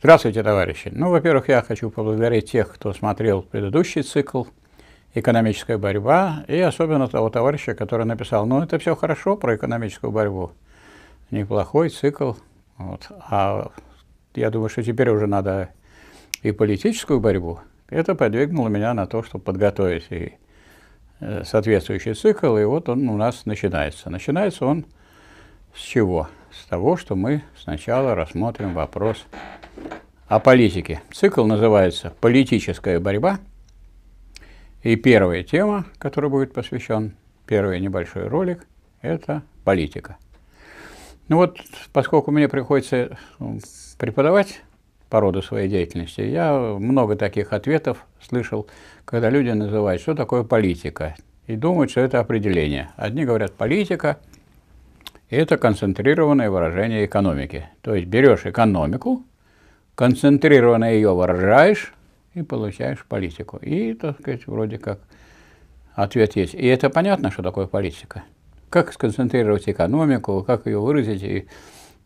Здравствуйте, товарищи! Ну, во-первых, я хочу поблагодарить тех, кто смотрел предыдущий цикл «Экономическая борьба», и особенно того товарища, который написал, ну, это все хорошо про экономическую борьбу, неплохой цикл, вот. а я думаю, что теперь уже надо и политическую борьбу. Это подвигнуло меня на то, чтобы подготовить и э, соответствующий цикл, и вот он у нас начинается. Начинается он с чего? С того, что мы сначала рассмотрим вопрос о политике. Цикл называется «Политическая борьба». И первая тема, которой будет посвящен первый небольшой ролик, это политика. Ну вот, поскольку мне приходится преподавать по роду своей деятельности, я много таких ответов слышал, когда люди называют, что такое политика, и думают, что это определение. Одни говорят, политика – это концентрированное выражение экономики. То есть берешь экономику – концентрированно ее выражаешь и получаешь политику. И, так сказать, вроде как ответ есть. И это понятно, что такое политика. Как сконцентрировать экономику, как ее выразить и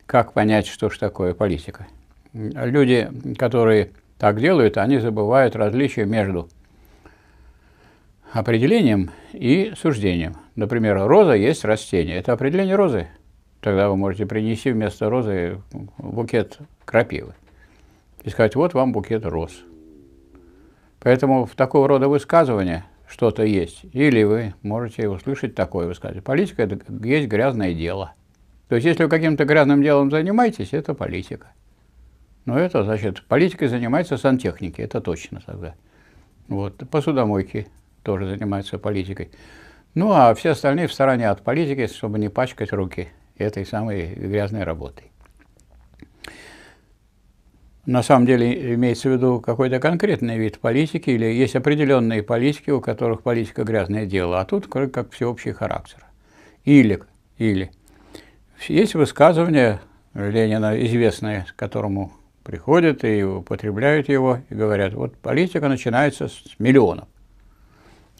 как понять, что же такое политика. Люди, которые так делают, они забывают различие между определением и суждением. Например, роза есть растение. Это определение розы. Тогда вы можете принести вместо розы букет крапивы и сказать, вот вам букет роз. Поэтому в такого рода высказывания что-то есть, или вы можете услышать такое высказывание. Политика – это есть грязное дело. То есть, если вы каким-то грязным делом занимаетесь, это политика. Но это, значит, политикой занимается сантехники, это точно тогда. Вот, посудомойки тоже занимаются политикой. Ну, а все остальные в стороне от политики, чтобы не пачкать руки этой самой грязной работой на самом деле имеется в виду какой-то конкретный вид политики, или есть определенные политики, у которых политика грязное дело, а тут как всеобщий характер. Или, или. Есть высказывание Ленина, известное, к которому приходят и употребляют его, и говорят, вот политика начинается с миллионов.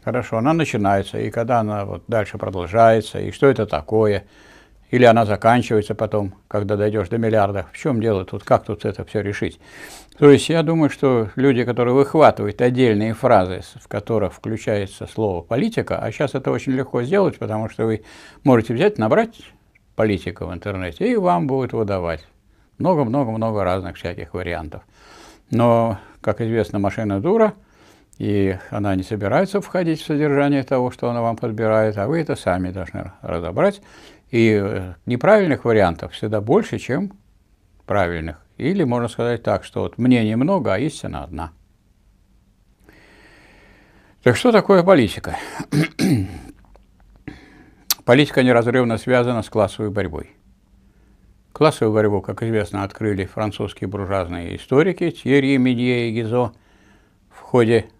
Хорошо, она начинается, и когда она вот дальше продолжается, и что это такое – или она заканчивается потом, когда дойдешь до миллиардов. В чем дело тут? Как тут это все решить? То есть я думаю, что люди, которые выхватывают отдельные фразы, в которых включается слово «политика», а сейчас это очень легко сделать, потому что вы можете взять, набрать политика в интернете, и вам будут выдавать много-много-много разных всяких вариантов. Но, как известно, машина дура, и она не собирается входить в содержание того, что она вам подбирает, а вы это сами должны разобрать и э, неправильных вариантов всегда больше, чем правильных. Или можно сказать так, что вот мнений много, а истина одна. Так что такое политика? политика неразрывно связана с классовой борьбой. Классовую борьбу, как известно, открыли французские буржуазные историки Тьерри, Минье и Гизо в ходе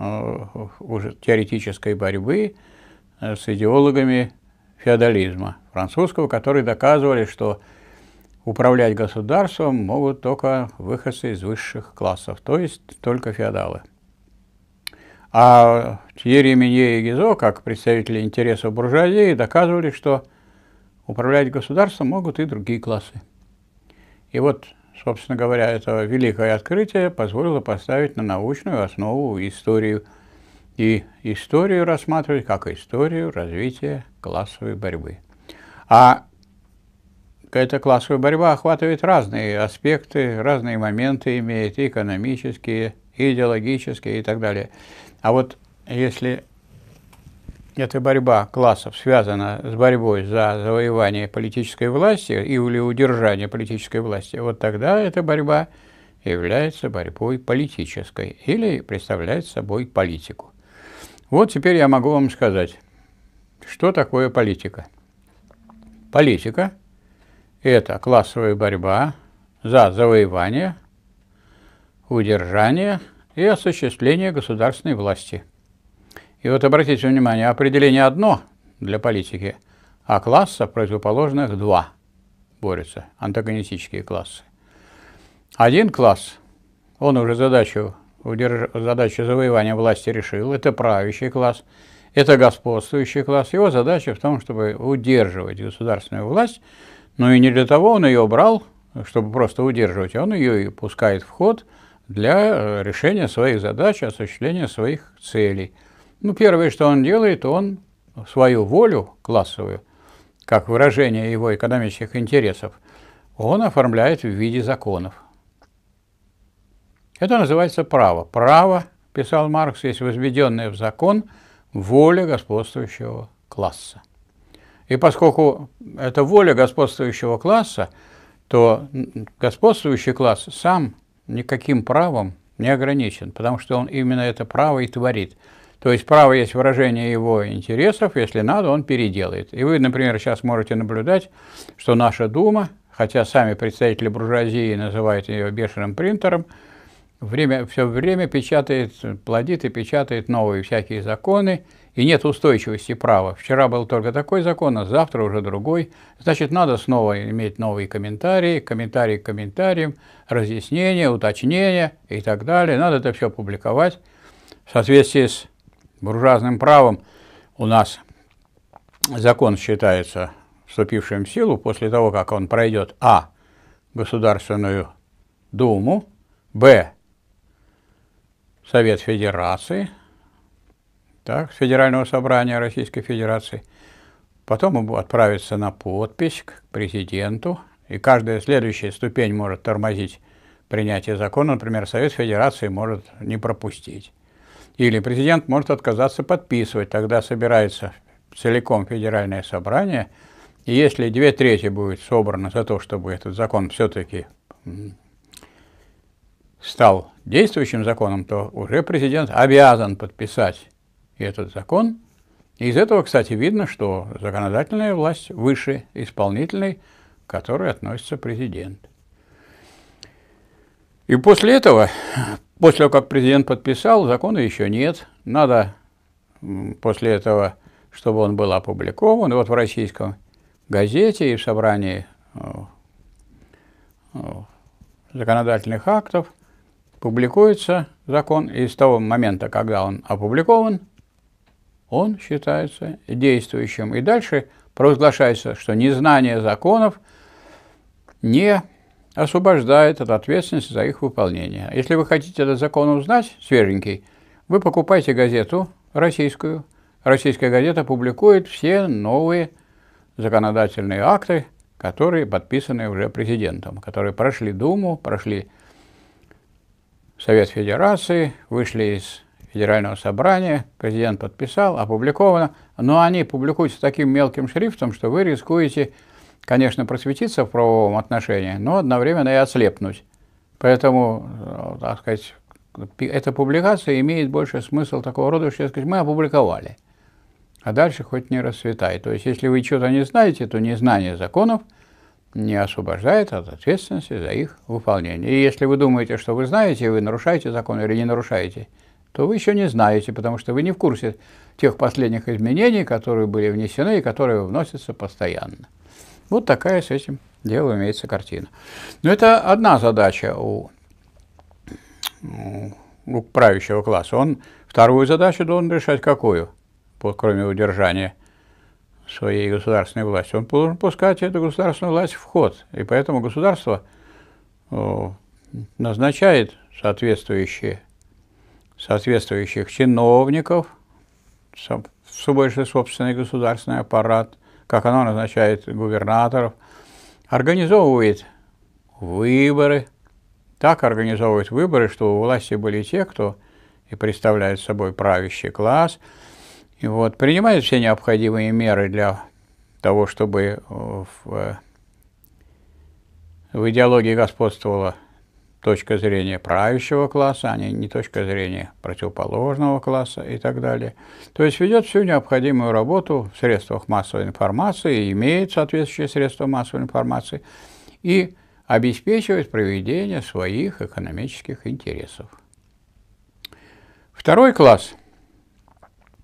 э, уже теоретической борьбы э, с идеологами феодализма французского, которые доказывали, что управлять государством могут только выходцы из высших классов, то есть только феодалы. А Тьерри Минье и Гизо, как представители интересов буржуазии, доказывали, что управлять государством могут и другие классы. И вот, собственно говоря, это великое открытие позволило поставить на научную основу историю и историю рассматривать как историю развития классовой борьбы. А эта классовая борьба охватывает разные аспекты, разные моменты имеет, экономические, идеологические и так далее. А вот если эта борьба классов связана с борьбой за завоевание политической власти или удержание политической власти, вот тогда эта борьба является борьбой политической или представляет собой политику. Вот теперь я могу вам сказать, что такое политика – Политика – это классовая борьба за завоевание, удержание и осуществление государственной власти. И вот обратите внимание, определение одно для политики, а класса противоположных два борются, антагонистические классы. Один класс, он уже задачу, задачу завоевания власти решил, это правящий класс – это господствующий класс. Его задача в том, чтобы удерживать государственную власть, но и не для того он ее брал, чтобы просто удерживать, а он ее и пускает в ход для э, решения своих задач, осуществления своих целей. Ну, первое, что он делает, он свою волю классовую, как выражение его экономических интересов, он оформляет в виде законов. Это называется право. Право, писал Маркс, есть возведенное в закон – воля господствующего класса. И поскольку это воля господствующего класса, то господствующий класс сам никаким правом не ограничен, потому что он именно это право и творит. То есть право есть выражение его интересов, если надо, он переделает. И вы, например, сейчас можете наблюдать, что наша Дума, хотя сами представители буржуазии называют ее бешеным принтером – время, все время печатает, плодит и печатает новые всякие законы, и нет устойчивости права. Вчера был только такой закон, а завтра уже другой. Значит, надо снова иметь новые комментарии, комментарии к комментариям, разъяснения, уточнения и так далее. Надо это все публиковать. В соответствии с буржуазным правом у нас закон считается вступившим в силу после того, как он пройдет а. Государственную Думу, б Совет Федерации, так, Федерального собрания Российской Федерации. Потом он отправиться на подпись к президенту, и каждая следующая ступень может тормозить принятие закона. Например, Совет Федерации может не пропустить. Или президент может отказаться подписывать, тогда собирается целиком федеральное собрание, и если две трети будет собрано за то, чтобы этот закон все-таки стал действующим законом, то уже президент обязан подписать этот закон. из этого, кстати, видно, что законодательная власть выше исполнительной, к которой относится президент. И после этого, после того, как президент подписал, закона еще нет. Надо после этого, чтобы он был опубликован. вот в российском газете и в собрании э, э, законодательных актов публикуется закон, и с того момента, когда он опубликован, он считается действующим. И дальше провозглашается, что незнание законов не освобождает от ответственности за их выполнение. Если вы хотите этот закон узнать, свеженький, вы покупаете газету российскую. Российская газета публикует все новые законодательные акты, которые подписаны уже президентом, которые прошли Думу, прошли Совет Федерации, вышли из Федерального собрания, президент подписал, опубликовано, но они публикуются таким мелким шрифтом, что вы рискуете, конечно, просветиться в правовом отношении, но одновременно и ослепнуть. Поэтому, э, так сказать, эта публикация имеет больше смысл такого рода, что сказать, мы опубликовали, а дальше хоть не расцветай. То есть, если вы что-то не знаете, то незнание законов – не освобождает от ответственности за их выполнение. И если вы думаете, что вы знаете, вы нарушаете закон или не нарушаете, то вы еще не знаете, потому что вы не в курсе тех последних изменений, которые были внесены и которые вносятся постоянно. Вот такая с этим делом имеется картина. Но это одна задача у, у правящего класса. Он вторую задачу должен решать какую, кроме удержания – своей государственной властью, он должен пускать эту государственную власть в ход. И поэтому государство назначает соответствующие, соответствующих чиновников, свой же собственный государственный аппарат, как оно назначает губернаторов, организовывает выборы, так организовывает выборы, что у власти были те, кто и представляет собой правящий класс – и вот, принимают все необходимые меры для того, чтобы э, в, э, в идеологии господствовала точка зрения правящего класса, а не, не точка зрения противоположного класса и так далее. То есть ведет всю необходимую работу в средствах массовой информации, имеет соответствующие средства массовой информации и обеспечивает проведение своих экономических интересов. Второй класс –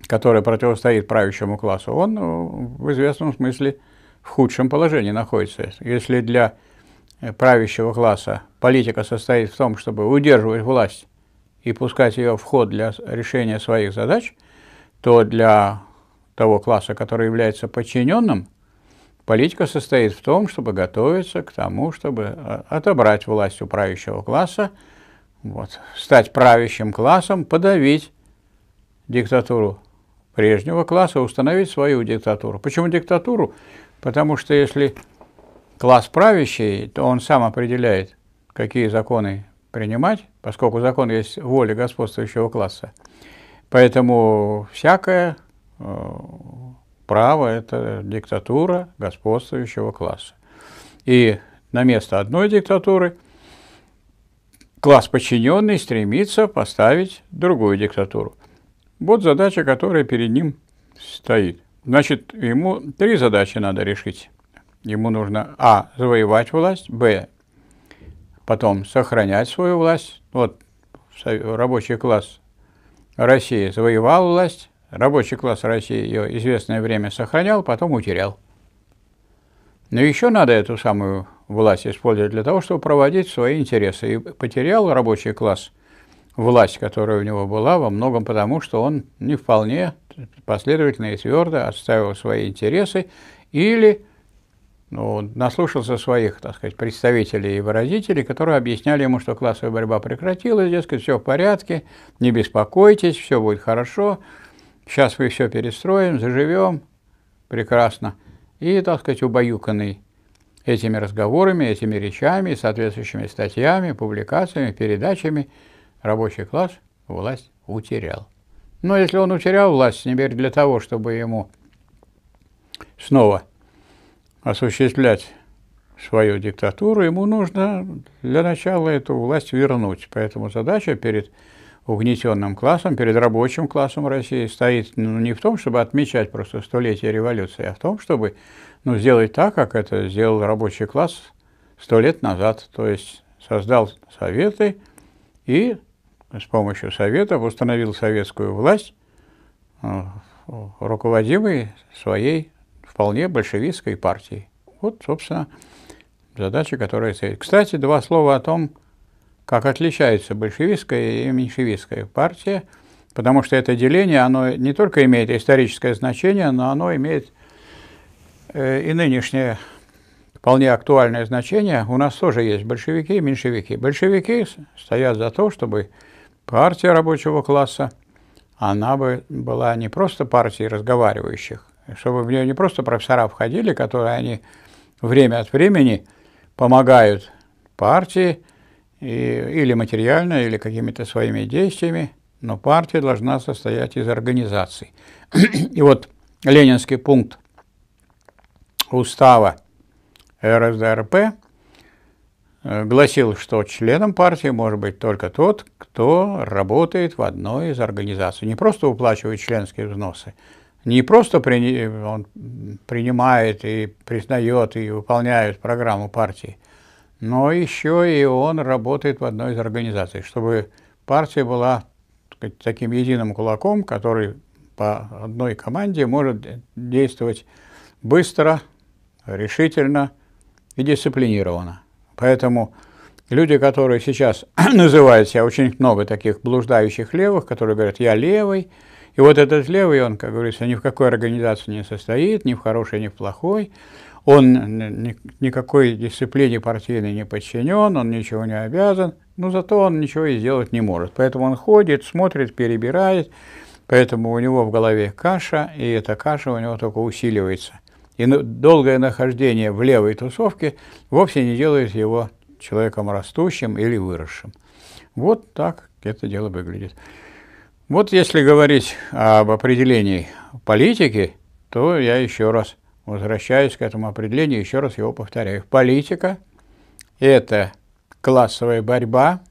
который противостоит правящему классу, он э, в известном смысле в худшем положении находится. Если для э, правящего класса политика состоит в том, чтобы удерживать власть и пускать ее в ход для решения своих задач, то для того класса, который является подчиненным, политика состоит в том, чтобы готовиться к тому, чтобы э, отобрать власть у правящего класса, вот, стать правящим классом, подавить диктатуру прежнего класса установить свою диктатуру. Почему диктатуру? Потому что если класс правящий, то он сам определяет, какие законы принимать, поскольку закон есть воля господствующего класса. Поэтому всякое э, право – это диктатура господствующего класса. И на место одной диктатуры класс подчиненный стремится поставить другую диктатуру. Вот задача, которая перед ним стоит. Значит, ему три задачи надо решить. Ему нужно, а, завоевать власть, б, потом сохранять свою власть. Вот рабочий класс России завоевал власть, рабочий класс России ее известное время сохранял, потом утерял. Но еще надо эту самую власть использовать для того, чтобы проводить свои интересы. И потерял рабочий класс – власть, которая у него была, во многом потому, что он не вполне последовательно и твердо отставил свои интересы или ну, наслушался своих, так сказать, представителей и выразителей, которые объясняли ему, что классовая борьба прекратилась, дескать, все в порядке, не беспокойтесь, все будет хорошо, сейчас мы все перестроим, заживем, прекрасно. И, так сказать, убаюканный этими разговорами, этими речами, соответствующими статьями, публикациями, передачами – рабочий класс власть утерял. Но если он утерял власть, не для того, чтобы ему снова осуществлять свою диктатуру, ему нужно для начала эту власть вернуть. Поэтому задача перед угнетенным классом, перед рабочим классом России стоит ну, не в том, чтобы отмечать просто столетие революции, а в том, чтобы ну, сделать так, как это сделал рабочий класс сто лет назад, то есть создал советы и с помощью Советов установил советскую власть, э, руководимый своей вполне большевистской партией. Вот, собственно, задача, которая стоит. Кстати, два слова о том, как отличается большевистская и меньшевистская партия, потому что это деление, оно не только имеет историческое значение, но оно имеет э, и нынешнее вполне актуальное значение. У нас тоже есть большевики и меньшевики. Большевики стоят за то, чтобы Партия рабочего класса, она бы была не просто партией разговаривающих, чтобы в нее не просто профессора входили, которые они время от времени помогают партии и, или материально, или какими-то своими действиями, но партия должна состоять из организаций. И вот ленинский пункт устава РСДРП э, гласил, что членом партии может быть только тот, кто работает в одной из организаций, не просто уплачивает членские взносы, не просто при, он принимает и признает и выполняет программу партии, но еще и он работает в одной из организаций, чтобы партия была сказать, таким единым кулаком, который по одной команде может действовать быстро, решительно и дисциплинированно. Поэтому Люди, которые сейчас называют себя, очень много таких блуждающих левых, которые говорят, я левый, и вот этот левый, он, как говорится, ни в какой организации не состоит, ни в хорошей, ни в плохой, он никакой дисциплине партийной не подчинен, он ничего не обязан, но зато он ничего и сделать не может. Поэтому он ходит, смотрит, перебирает, поэтому у него в голове каша, и эта каша у него только усиливается. И долгое нахождение в левой тусовке вовсе не делает его человеком растущим или выросшим. Вот так это дело выглядит. Вот если говорить об определении политики, то я еще раз возвращаюсь к этому определению, еще раз его повторяю. Политика – это классовая борьба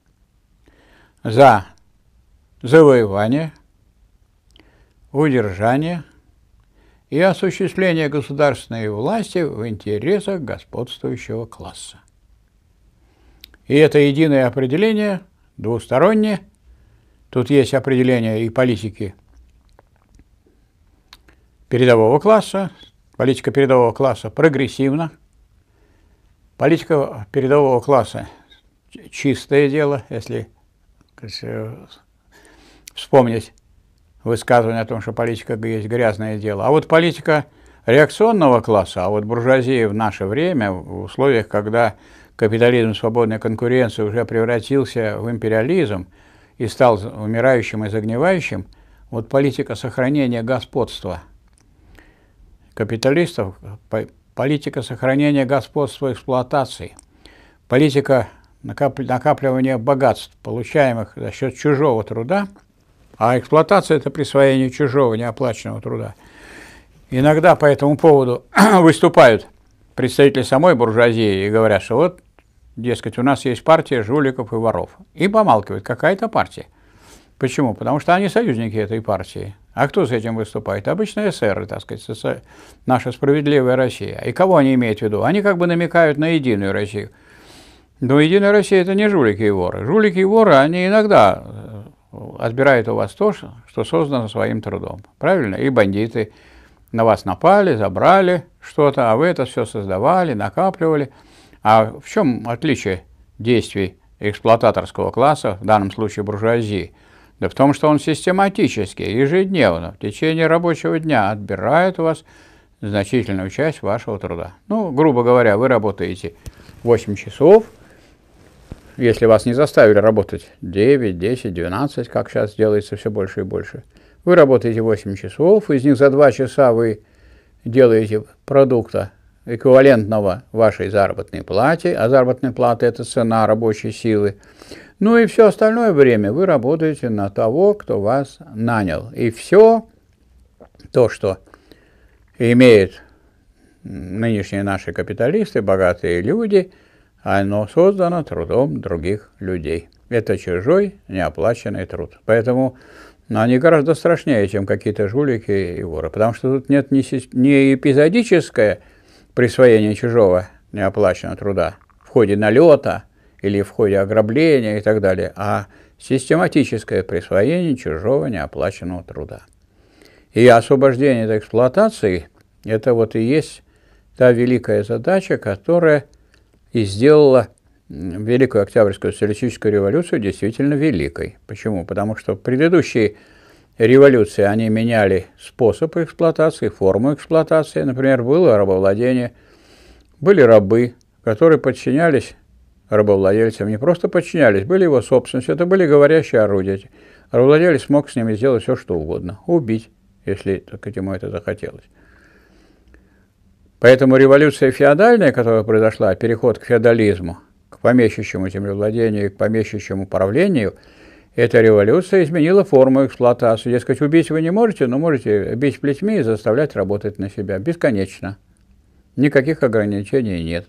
за завоевание, удержание и осуществление государственной власти в интересах господствующего класса. И это единое определение, двустороннее. Тут есть определение и политики передового класса. Политика передового класса прогрессивна. Политика передового класса чистое дело, если вспомнить высказывание о том, что политика есть грязное дело. А вот политика реакционного класса, а вот буржуазии в наше время, в условиях, когда капитализм свободной конкуренции уже превратился в империализм и стал умирающим и загнивающим, вот политика сохранения господства капиталистов, политика сохранения господства эксплуатации, политика накапливания богатств, получаемых за счет чужого труда, а эксплуатация – это присвоение чужого неоплаченного труда. Иногда по этому поводу выступают представители самой буржуазии и говорят, что вот, дескать, у нас есть партия жуликов и воров. И помалкивает какая-то партия. Почему? Потому что они союзники этой партии. А кто с этим выступает? Обычно эсеры, так сказать, соци... наша справедливая Россия. И кого они имеют в виду? Они как бы намекают на единую Россию. Но единая Россия – это не жулики и воры. Жулики и воры, они иногда э, отбирают у вас то, что создано своим трудом. Правильно? И бандиты, на вас напали, забрали что-то, а вы это все создавали, накапливали. А в чем отличие действий эксплуататорского класса, в данном случае буржуазии? Да в том, что он систематически, ежедневно, в течение рабочего дня отбирает у вас значительную часть вашего труда. Ну, грубо говоря, вы работаете 8 часов, если вас не заставили работать 9, 10, 12, как сейчас делается все больше и больше, вы работаете 8 часов, из них за 2 часа вы делаете продукта эквивалентного вашей заработной плате, а заработная плата – это цена рабочей силы. Ну и все остальное время вы работаете на того, кто вас нанял. И все то, что имеет нынешние наши капиталисты, богатые люди, оно создано трудом других людей. Это чужой неоплаченный труд. Поэтому но они гораздо страшнее, чем какие-то жулики и воры, потому что тут нет ни, эпизодическое присвоение чужого неоплаченного труда в ходе налета или в ходе ограбления и так далее, а систематическое присвоение чужого неоплаченного труда. И освобождение от эксплуатации – это вот и есть та великая задача, которая и сделала Великую Октябрьскую социалистическую революцию действительно великой. Почему? Потому что предыдущие революции, они меняли способ эксплуатации, форму эксплуатации. Например, было рабовладение, были рабы, которые подчинялись рабовладельцам, не просто подчинялись, были его собственностью, это были говорящие орудия. Рабовладелец мог с ними сделать все, что угодно, убить, если так ему это захотелось. Поэтому революция феодальная, которая произошла, а переход к феодализму – к помещичьему землевладению и к помещичьему правлению, эта революция изменила форму эксплуатации. Дескать, убить вы не можете, но можете бить плетьми и заставлять работать на себя бесконечно. Никаких ограничений нет.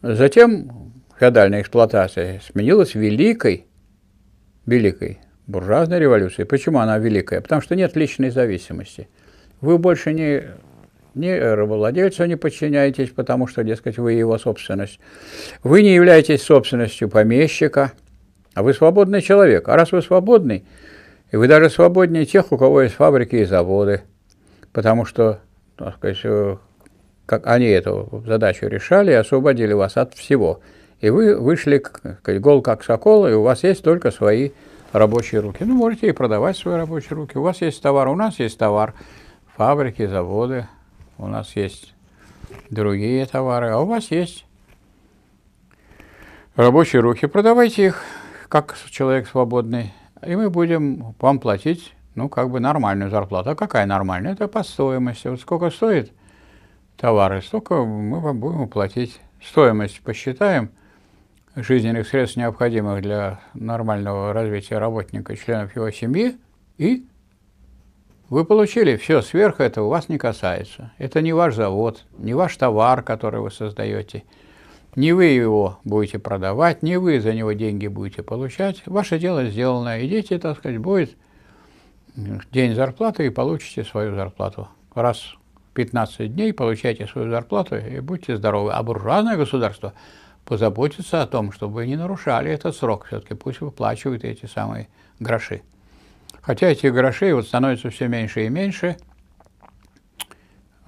Затем феодальная эксплуатация сменилась великой, великой буржуазной революцией. Почему она великая? Потому что нет личной зависимости. Вы больше не ни рабовладельцу не подчиняетесь, потому что, дескать, вы его собственность. Вы не являетесь собственностью помещика, а вы свободный человек. А раз вы свободный, и вы даже свободнее тех, у кого есть фабрики и заводы, потому что, ну, так сказать, э, как они эту задачу решали, освободили вас от всего. И вы вышли гол как сокол, и у вас есть только свои рабочие руки. Ну, можете и продавать свои рабочие руки. У вас есть товар, у нас есть товар. Фабрики, заводы, у нас есть другие товары, а у вас есть рабочие руки, продавайте их как человек свободный, и мы будем вам платить, ну, как бы нормальную зарплату. А какая нормальная? Это по стоимости. Вот сколько стоит товары, столько мы вам будем платить. Стоимость посчитаем жизненных средств, необходимых для нормального развития работника и членов его семьи, и вы получили все сверху, это у вас не касается. Это не ваш завод, не ваш товар, который вы создаете. Не вы его будете продавать, не вы за него деньги будете получать. Ваше дело сделано. Идите, так сказать, будет день зарплаты и получите свою зарплату. Раз 15 дней получайте свою зарплату и будьте здоровы. А буржуазное государство позаботится о том, чтобы вы не нарушали этот срок. Все-таки пусть выплачивают эти самые гроши. Хотя этих грошей вот становится все меньше и меньше.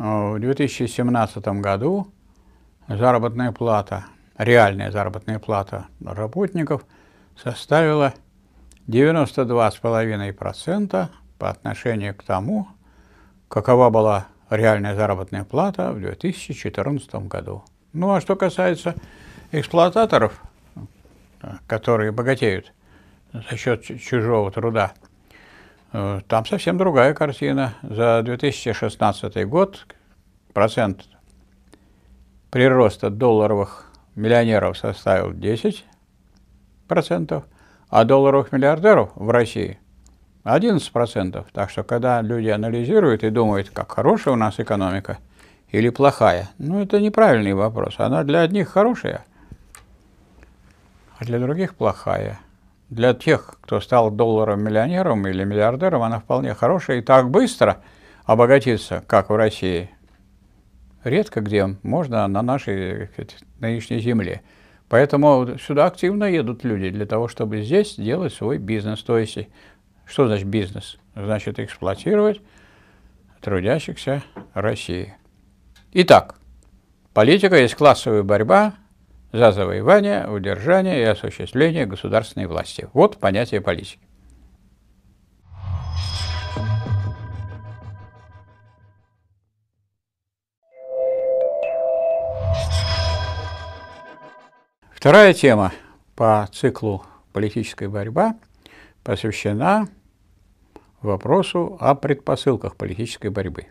Э, в 2017 году заработная плата, реальная заработная плата работников составила 92,5% по отношению к тому, какова была реальная заработная плата в 2014 году. Ну а что касается эксплуататоров, э, которые богатеют за счет чужого труда – Э, там совсем другая картина. За 2016 год процент прироста долларовых миллионеров составил 10%, а долларовых миллиардеров в России 11%. Так что, когда люди анализируют и думают, как хорошая у нас экономика или плохая, ну, это неправильный вопрос. Она для одних хорошая, а для других плохая – для тех, кто стал долларом миллионером или миллиардером, она вполне хорошая и так быстро обогатиться, как в России. Редко где можно на нашей нынешней земле. Поэтому сюда активно едут люди для того, чтобы здесь делать свой бизнес. То есть, что значит бизнес? Значит, эксплуатировать трудящихся России. Итак, политика есть классовая борьба, за завоевание, удержание и осуществление государственной власти. Вот понятие политики. Вторая тема по циклу «Политическая борьба» посвящена вопросу о предпосылках политической борьбы.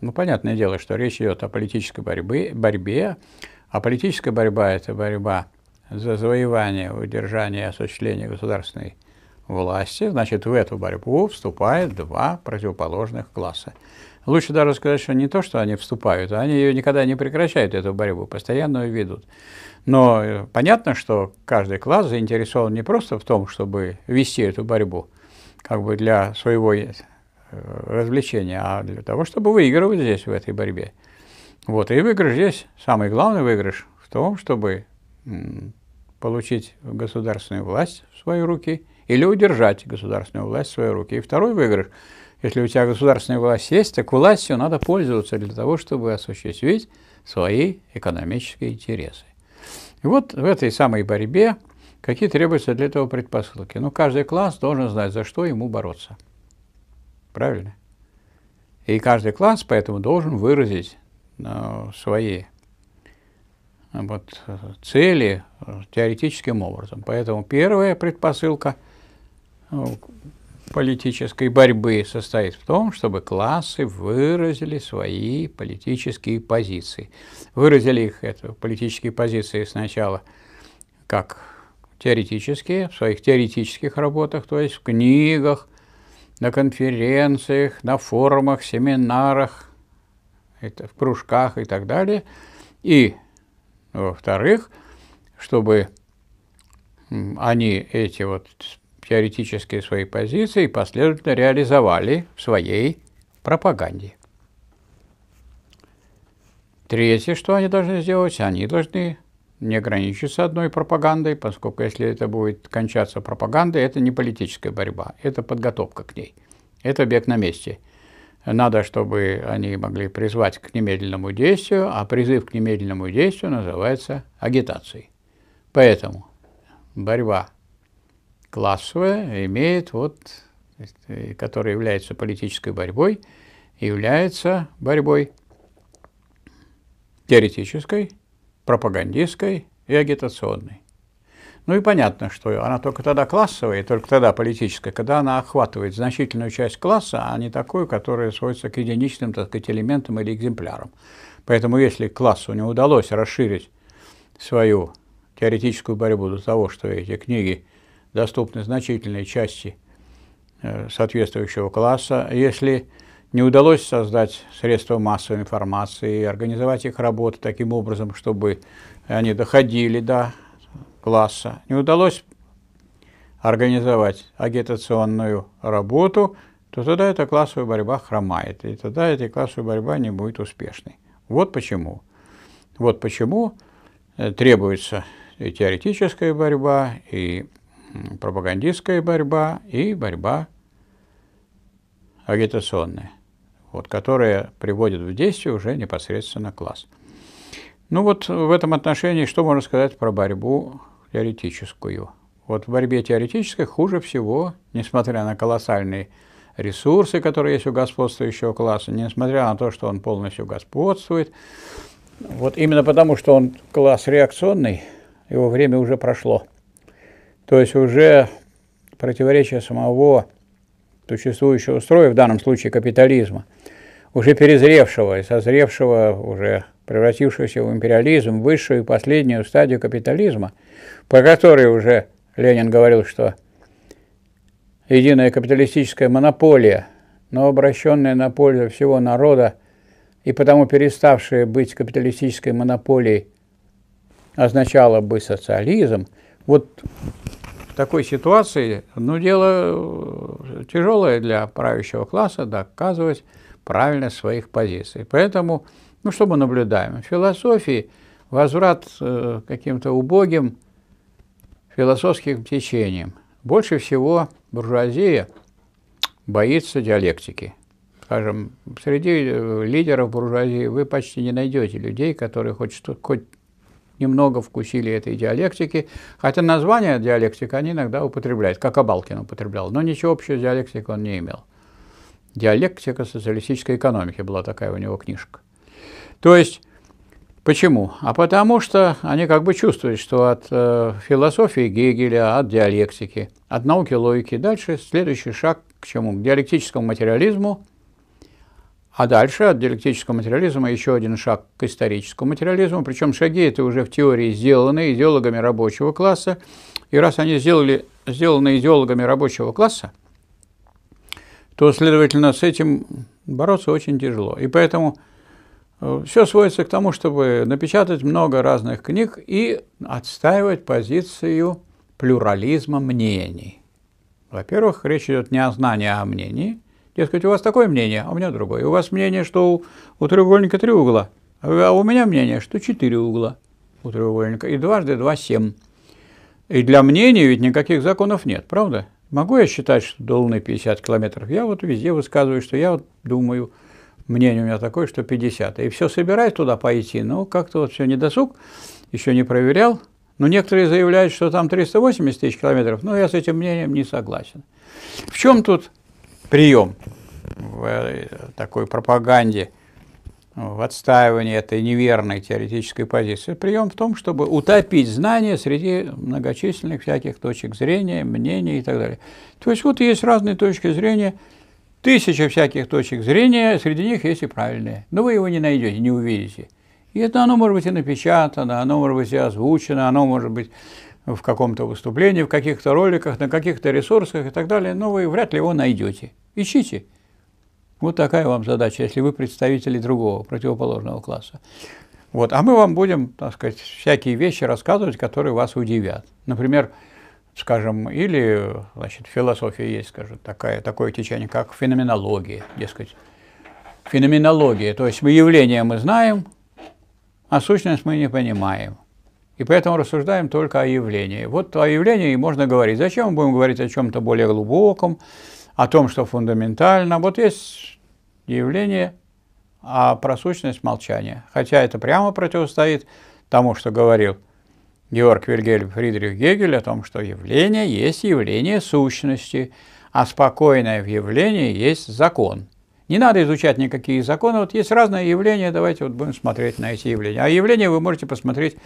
Ну, понятное дело, что речь идет о политической борьбе, борьбе а политическая борьба – это борьба за завоевание, удержание и осуществление государственной власти. Значит, в эту борьбу вступают два противоположных класса. Лучше даже сказать, что не то, что они вступают, а они ее никогда не прекращают, эту борьбу, постоянно ее ведут. Но э, понятно, что каждый класс заинтересован не просто в том, чтобы вести эту борьбу, как бы для своего э, развлечения, а для того, чтобы выигрывать здесь в этой борьбе. Вот, и выигрыш здесь, самый главный выигрыш в том, чтобы получить государственную власть в свои руки или удержать государственную власть в свои руки. И второй выигрыш, если у тебя государственная власть есть, так властью надо пользоваться для того, чтобы осуществить свои экономические интересы. И вот в этой самой борьбе какие требуются для этого предпосылки. Ну, каждый класс должен знать, за что ему бороться. Правильно? И каждый класс поэтому должен выразить Э, свои э, вот, э, цели теоретическим образом. Поэтому первая предпосылка политической борьбы состоит в том, чтобы классы выразили свои политические позиции. Выразили их, это, политические позиции сначала как теоретические, в своих теоретических работах, то есть в книгах, на конференциях, на форумах, семинарах, это в кружках и так далее. И, во-вторых, чтобы они эти вот теоретические свои позиции последовательно реализовали в своей пропаганде. Третье, что они должны сделать, они должны не ограничиться одной пропагандой, поскольку если это будет кончаться пропагандой, это не политическая борьба, это подготовка к ней, это бег на месте – надо, чтобы они могли призвать к немедленному действию, а призыв к немедленному действию называется агитацией. Поэтому борьба классовая имеет вот, которая является политической борьбой, является борьбой теоретической, пропагандистской и агитационной. Ну и понятно, что она только тогда классовая, и только тогда политическая, когда она охватывает значительную часть класса, а не такую, которая сводится к единичным, так сказать, элементам или экземплярам. Поэтому если классу не удалось расширить свою теоретическую борьбу до того, что эти книги доступны значительной части э, соответствующего класса, если не удалось создать средства массовой информации, организовать их работу таким образом, чтобы они доходили до класса. Не удалось организовать агитационную работу, то тогда эта классовая борьба хромает, и тогда эта классовая борьба не будет успешной. Вот почему. Вот почему э, требуется и теоретическая борьба, и пропагандистская борьба, и борьба агитационная, вот, которая приводит в действие уже непосредственно класс. Ну вот в этом отношении что можно сказать про борьбу теоретическую. Вот в борьбе теоретической хуже всего, несмотря на колоссальные ресурсы, которые есть у господствующего класса, несмотря на то, что он полностью господствует, вот именно потому, что он класс реакционный, его время уже прошло. То есть уже противоречие самого существующего строя, в данном случае капитализма, уже перезревшего и созревшего, уже превратившегося в империализм, высшую и последнюю стадию капитализма – про которой уже Ленин говорил, что единая капиталистическая монополия, но обращенная на пользу всего народа и потому переставшая быть капиталистической монополией, означала бы социализм. Вот в такой ситуации, ну, дело э, тяжелое для правящего класса доказывать правильность своих позиций. Поэтому, ну, что мы наблюдаем? В философии возврат э, каким-то убогим, философским течениям. Больше всего буржуазия боится диалектики. Скажем, среди э, лидеров буржуазии вы почти не найдете людей, которые хоть, что, хоть немного вкусили этой диалектики, хотя название диалектика они иногда употребляют, как Абалкин употреблял, но ничего общего с диалектикой он не имел. Диалектика социалистической экономики была такая у него книжка. То есть Почему? А потому что они как бы чувствуют, что от э, философии Гегеля, от диалектики, от науки логики, дальше следующий шаг к чему? К диалектическому материализму, а дальше от диалектического материализма еще один шаг к историческому материализму, причем шаги это уже в теории сделаны идеологами рабочего класса, и раз они сделали, сделаны идеологами рабочего класса, то, следовательно, с этим бороться очень тяжело. И поэтому все сводится к тому, чтобы напечатать много разных книг и отстаивать позицию плюрализма мнений. Во-первых, речь идет не о знании, а о мнении. Дескать, у вас такое мнение, а у меня другое. У вас мнение, что у, у треугольника три угла, а, а у меня мнение, что четыре угла у треугольника. И дважды два – семь. И для мнений ведь никаких законов нет, правда? Могу я считать, что до Луны 50 километров? Я вот везде высказываю, что я вот думаю – мнение у меня такое, что 50. И все собираюсь туда пойти, но как-то вот все не досуг, еще не проверял. Но некоторые заявляют, что там 380 тысяч километров, но я с этим мнением не согласен. В чем тут прием в э, такой пропаганде, в отстаивании этой неверной теоретической позиции? Прием в том, чтобы утопить знания среди многочисленных всяких точек зрения, мнений и так далее. То есть вот есть разные точки зрения – Тысяча всяких точек зрения, среди них есть и правильные. Но вы его не найдете, не увидите. И это оно может быть и напечатано, оно может быть и озвучено, оно может быть в каком-то выступлении, в каких-то роликах, на каких-то ресурсах и так далее, но вы вряд ли его найдете. Ищите. Вот такая вам задача, если вы представители другого, противоположного класса. Вот. А мы вам будем, так сказать, всякие вещи рассказывать, которые вас удивят. Например, скажем, или, значит, философия есть, скажем, такая, такое течение, как феноменология, дескать. Феноменология, то есть мы явление мы знаем, а сущность мы не понимаем. И поэтому рассуждаем только о явлении. Вот о явлении можно говорить. Зачем мы будем говорить о чем-то более глубоком, о том, что фундаментально? Вот есть явление, а про сущность молчания. Хотя это прямо противостоит тому, что говорил Георг Вильгельм Фридрих Гегель о том, что явление есть явление сущности, а спокойное в явлении есть закон. Не надо изучать никакие законы, вот есть разные явления, давайте вот будем смотреть на эти явления. А явления вы можете посмотреть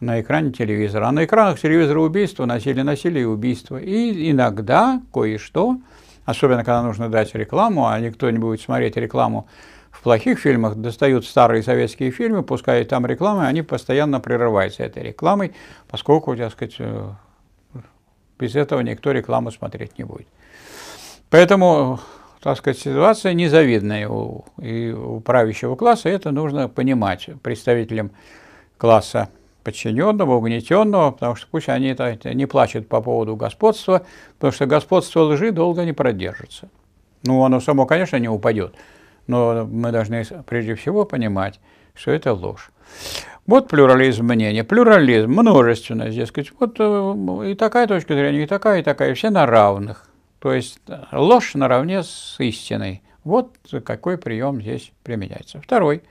на экране телевизора. А на экранах телевизора убийство, насилие, насилие и убийство. И иногда кое-что, особенно когда нужно дать рекламу, а никто не будет смотреть рекламу в плохих фильмах достают старые советские фильмы, пускай там рекламы, они постоянно прерываются этой рекламой, поскольку, так сказать, э, без этого никто рекламу смотреть не будет. Поэтому, так сказать, ситуация незавидная у, и у правящего класса, это нужно понимать представителям класса подчиненного, угнетенного, потому что пусть они это не плачут по поводу господства, потому что господство лжи долго не продержится. Ну, оно само, конечно, не упадет, но мы должны прежде всего понимать, что это ложь. Вот плюрализм мнений, плюрализм, множественность, дескать, вот э, и такая точка зрения, и такая, и такая, и все на равных. То есть э, ложь наравне с истиной. Вот какой прием здесь применяется. Второй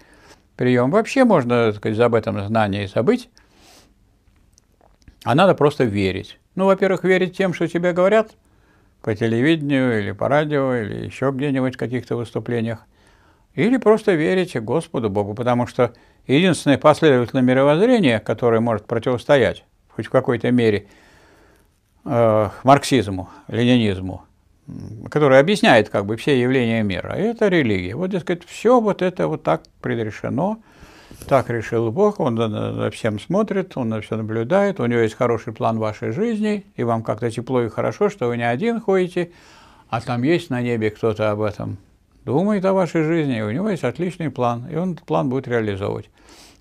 прием. Вообще можно так сказать, об этом и забыть, а надо просто верить. Ну, во-первых, верить тем, что тебе говорят по телевидению или по радио, или еще где-нибудь в каких-то выступлениях – или просто верить Господу Богу, потому что единственное последовательное мировоззрение, которое может противостоять хоть в какой-то мере э, марксизму, ленинизму, которое объясняет как бы все явления мира, это религия. Вот, дескать, все вот это вот так предрешено, так решил Бог, Он за всем смотрит, Он на все наблюдает, у Него есть хороший план вашей жизни, и вам как-то тепло и хорошо, что вы не один ходите, а там есть на небе кто-то об этом думает о вашей жизни, и у него есть отличный план, и он этот план будет реализовывать.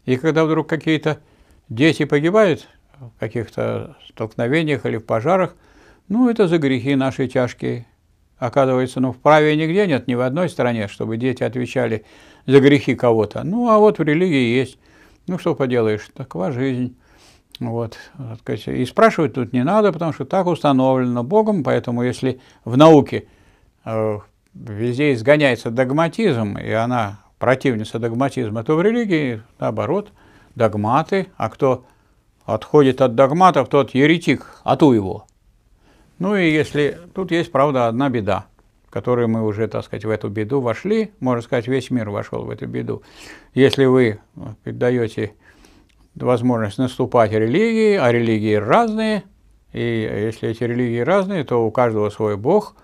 И когда вдруг какие-то дети погибают в каких-то столкновениях или в пожарах, ну, это за грехи наши тяжкие. Оказывается, ну, в праве нигде нет, ни в одной стране, чтобы дети отвечали за грехи кого-то. Ну, а вот в религии есть. Ну, что поделаешь, такова жизнь. Вот. И спрашивать тут не надо, потому что так установлено Богом, поэтому если в науке э, везде изгоняется догматизм, и она противница догматизма, то в религии, наоборот, догматы, а кто отходит от догматов, тот еретик, а ту его. Ну и если... Тут есть, правда, одна беда, в которую мы уже, так сказать, в эту беду вошли, можно сказать, весь мир вошел в эту беду. Если вы э, даете возможность наступать религии, а религии разные, и если эти религии разные, то у каждого свой бог –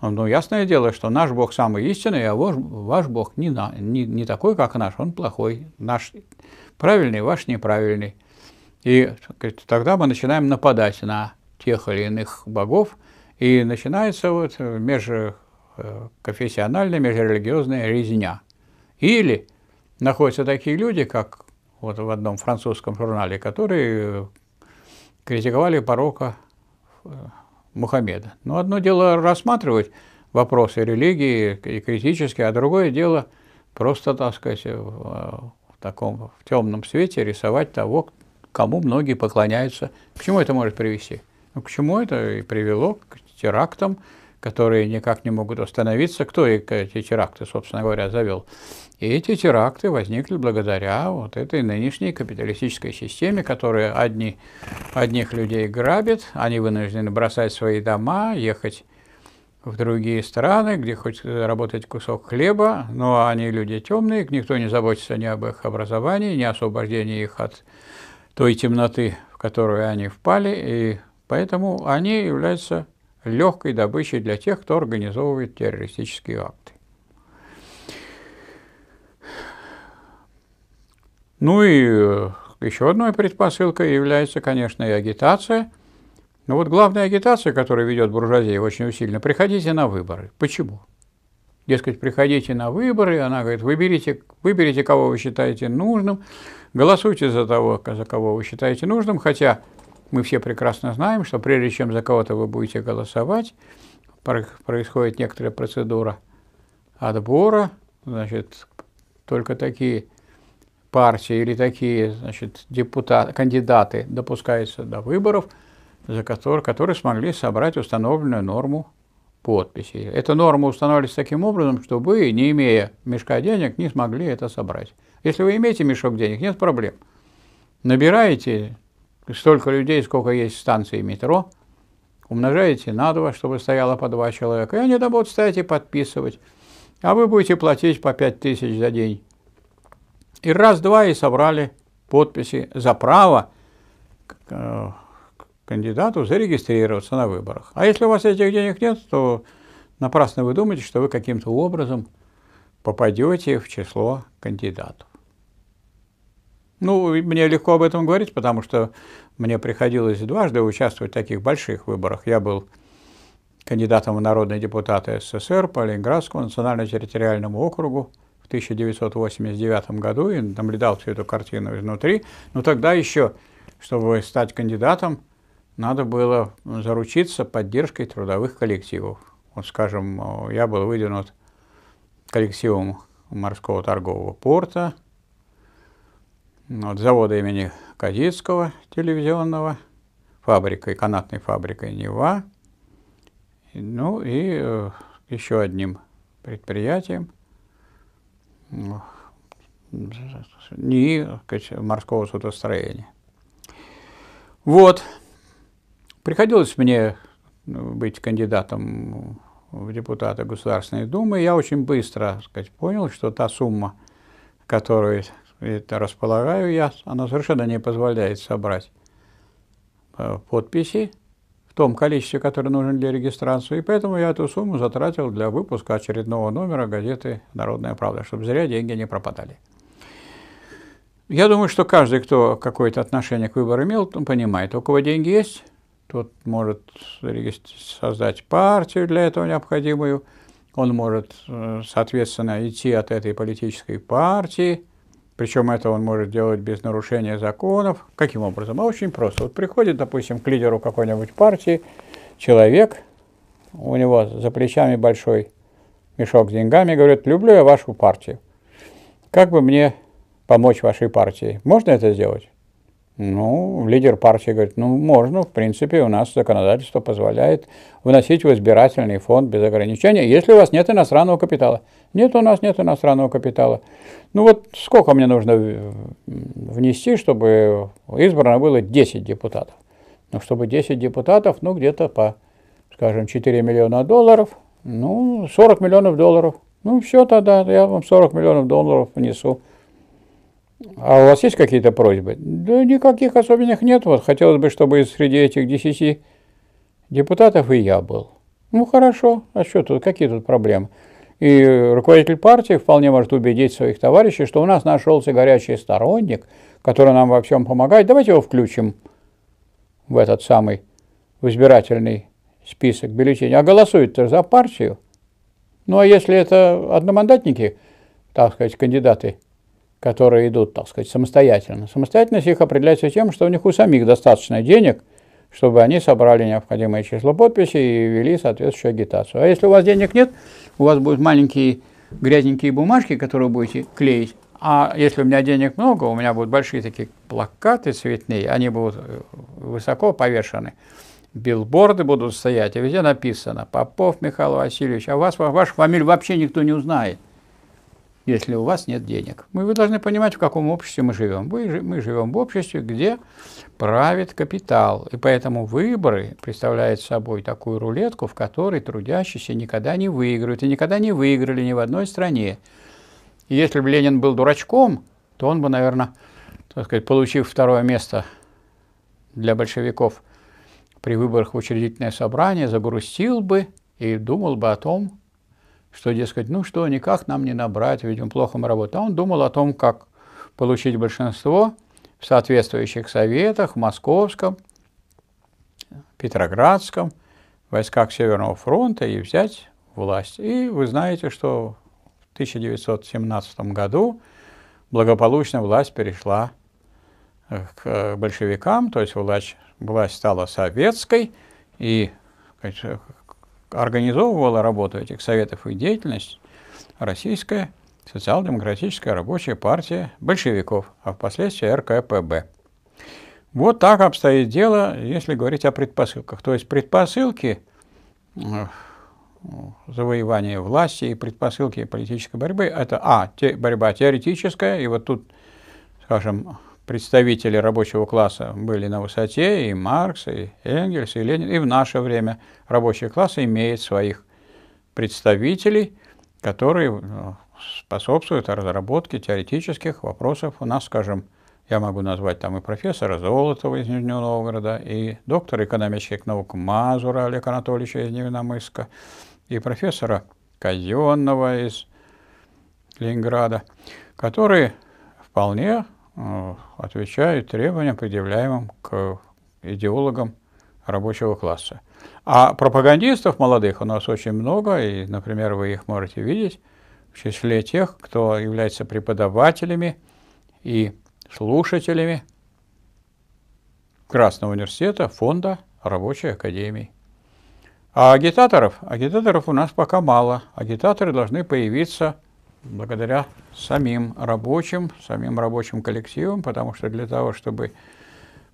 ну, ясное дело, что наш Бог самый истинный, а ваш, ваш Бог не, на, не, не такой, как наш, он плохой. Наш правильный, ваш неправильный. И сказать, тогда мы начинаем нападать на тех или иных богов, и начинается вот межконфессиональная, э, межрелигиозная резня. Или находятся такие люди, как вот в одном французском журнале, которые э, критиковали порока э, Мухаммеда. Но одно дело рассматривать вопросы религии и критически, а другое дело просто, так сказать, в таком в темном свете рисовать того, кому многие поклоняются. К чему это может привести? Ну, к чему это и привело? К терактам, которые никак не могут остановиться, кто эти теракты, собственно говоря, завел. И эти теракты возникли благодаря вот этой нынешней капиталистической системе, которая одни, одних людей грабит, они вынуждены бросать свои дома, ехать в другие страны, где хоть заработать кусок хлеба, но они люди темные, никто не заботится ни об их образовании, ни о освобождении их от той темноты, в которую они впали, и поэтому они являются легкой добычей для тех, кто организовывает террористические акты. Ну и э, еще одной предпосылкой является, конечно, и агитация. Но вот главная агитация, которую ведет буржуазия очень усиленно, приходите на выборы. Почему? Дескать, приходите на выборы, она говорит, выберите, выберите, кого вы считаете нужным, голосуйте за того, за кого вы считаете нужным, хотя мы все прекрасно знаем, что прежде чем за кого-то вы будете голосовать, происходит некоторая процедура отбора, значит, только такие партии или такие значит, депутаты, кандидаты допускаются до выборов, за которые, которые смогли собрать установленную норму подписей. Эта норма устанавливается таким образом, что вы, не имея мешка денег, не смогли это собрать. Если вы имеете мешок денег, нет проблем. Набираете столько людей, сколько есть станций метро, умножаете на два, чтобы стояло по два человека, и они там будут стоять и подписывать. А вы будете платить по пять тысяч за день. И раз-два и собрали подписи за право э, кандидату зарегистрироваться на выборах. А если у вас этих денег нет, то напрасно вы думаете, что вы каким-то образом попадете в число кандидатов. Ну, мне легко об этом говорить, потому что мне приходилось дважды участвовать в таких больших выборах. Я был кандидатом в народные депутаты СССР по Ленинградскому национально-территориальному округу в 1989 году и наблюдал всю эту картину изнутри. Но тогда еще, чтобы стать кандидатом, надо было заручиться поддержкой трудовых коллективов. Вот, скажем, я был выдвинут коллективом морского торгового порта – от завода имени Козицкого телевизионного, фабрикой, канатной фабрикой Нева, ну и э, еще одним предприятием, э, не морского судостроения. Вот. Приходилось мне э, быть кандидатом в депутаты Государственной Думы, я очень быстро сказать, понял, что та сумма, которую это располагаю я, она совершенно не позволяет собрать э, подписи в том количестве, которое нужно для регистрации, и поэтому я эту сумму затратил для выпуска очередного номера газеты «Народная правда», чтобы зря деньги не пропадали. Я думаю, что каждый, кто какое-то отношение к выбору имел, он понимает, у кого деньги есть, тот может создать партию для этого необходимую, он может, э, соответственно, идти от этой политической партии – причем это он может делать без нарушения законов. Каким образом? А очень просто. Вот приходит, допустим, к лидеру какой-нибудь партии человек, у него за плечами большой мешок с деньгами, говорит, люблю я вашу партию. Как бы мне помочь вашей партии? Можно это сделать? Ну, лидер партии говорит, ну, можно, в принципе, у нас законодательство позволяет вносить в избирательный фонд без ограничения, если у вас нет иностранного капитала. Нет, у нас нет иностранного капитала. Ну вот сколько мне нужно э, внести, чтобы избрано было 10 депутатов? Ну, чтобы 10 депутатов, ну, где-то по, скажем, 4 миллиона долларов, ну, 40 миллионов долларов. Ну, все тогда, я вам 40 миллионов долларов внесу. А у вас есть какие-то просьбы? Да никаких особенных нет. Вот хотелось бы, чтобы среди этих десяти депутатов и я был. Ну хорошо, а что тут, какие тут проблемы? И руководитель партии вполне может убедить своих товарищей, что у нас нашелся горячий сторонник, который нам во всем помогает. Давайте его включим в этот самый в избирательный список бюллетеней. А голосует то за партию. Ну а если это одномандатники, так сказать, кандидаты – которые идут, так сказать, самостоятельно. Самостоятельность их определяется тем, что у них у самих достаточно денег, чтобы они собрали необходимое число подписей и вели соответствующую агитацию. А если у вас денег нет, у вас будут маленькие грязненькие бумажки, которые будете клеить. А если у меня денег много, у меня будут большие такие плакаты цветные, они будут э, высоко повешены. Билборды будут стоять, и везде написано «Попов Михаил Васильевич», а вас, вашу фамилию вообще никто не узнает если у вас нет денег. Мы, вы должны понимать, в каком обществе мы живем. Вы, мы живем в обществе, где правит капитал. И поэтому выборы представляют собой такую рулетку, в которой трудящиеся никогда не выиграют и никогда не выиграли ни в одной стране. И если бы Ленин был дурачком, то он бы, наверное, так сказать, получив второе место для большевиков при выборах в учредительное собрание, загрустил бы и думал бы о том, что, дескать, ну что, никак нам не набрать, видимо, плохо мы работаем. А он думал о том, как получить большинство в соответствующих советах, в Московском, Петроградском, войсках Северного фронта и взять власть. И вы знаете, что в 1917 году благополучно власть перешла э, к э, большевикам, то есть власть, власть стала советской, и организовывала работу этих советов и деятельность Российская социал-демократическая рабочая партия большевиков, а впоследствии РКПБ. Вот так обстоит дело, если говорить о предпосылках. То есть предпосылки э, завоевания власти и предпосылки политической борьбы – это, а, те, борьба теоретическая, и вот тут, скажем, представители рабочего класса были на высоте, и Маркс, и Энгельс, и Ленин, и в наше время рабочий класс имеет своих представителей, которые э, способствуют разработке теоретических вопросов. У нас, скажем, я могу назвать там и профессора Золотова из Нижнего Новгорода, и доктора экономических наук Мазура Олега Анатольевича из Невиномыска, и профессора Казенного из Ленинграда, которые вполне Э, отвечают требованиям, предъявляемым к идеологам рабочего класса. А пропагандистов молодых у нас очень много, и, например, вы их можете видеть в числе тех, кто является преподавателями и слушателями Красного университета, фонда рабочей академии. А агитаторов? Агитаторов у нас пока мало. Агитаторы должны появиться – благодаря самим рабочим, самим рабочим коллективам, потому что для того, чтобы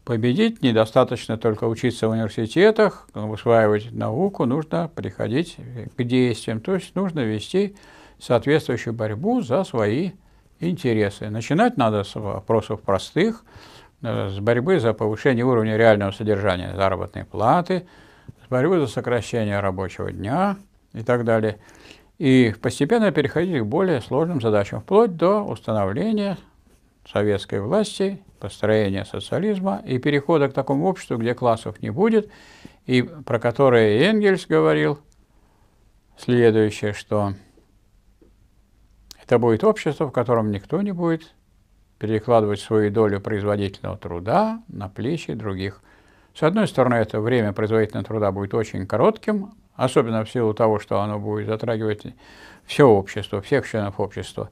победить, недостаточно только учиться в университетах, усваивать науку, нужно приходить к действиям, то есть нужно вести соответствующую борьбу за свои интересы. Начинать надо с вопросов простых, э, с борьбы за повышение уровня реального содержания заработной платы, с борьбы за сокращение рабочего дня и так далее – и постепенно переходить к более сложным задачам, вплоть до установления советской власти, построения социализма и перехода к такому обществу, где классов не будет, и про которое Энгельс говорил следующее, что это будет общество, в котором никто не будет перекладывать свою долю производительного труда на плечи других. С одной стороны, это время производительного труда будет очень коротким, особенно в силу того, что оно будет затрагивать все общество, всех членов общества.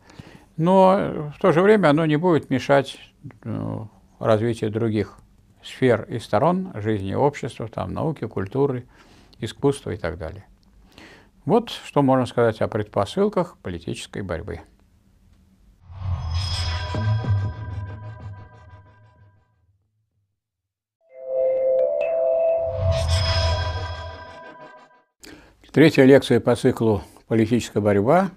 Но в то же время оно не будет мешать ну, развитию других сфер и сторон жизни общества, там, науки, культуры, искусства и так далее. Вот что можно сказать о предпосылках политической борьбы. Третья лекция по циклу «Политическая борьба»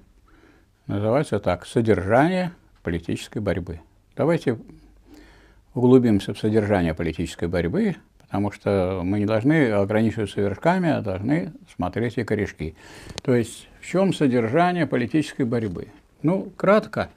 называется так «Содержание политической борьбы». Давайте углубимся в содержание политической борьбы, потому что мы не должны ограничиваться вершками, а должны смотреть и корешки. То есть в чем содержание политической борьбы? Ну, кратко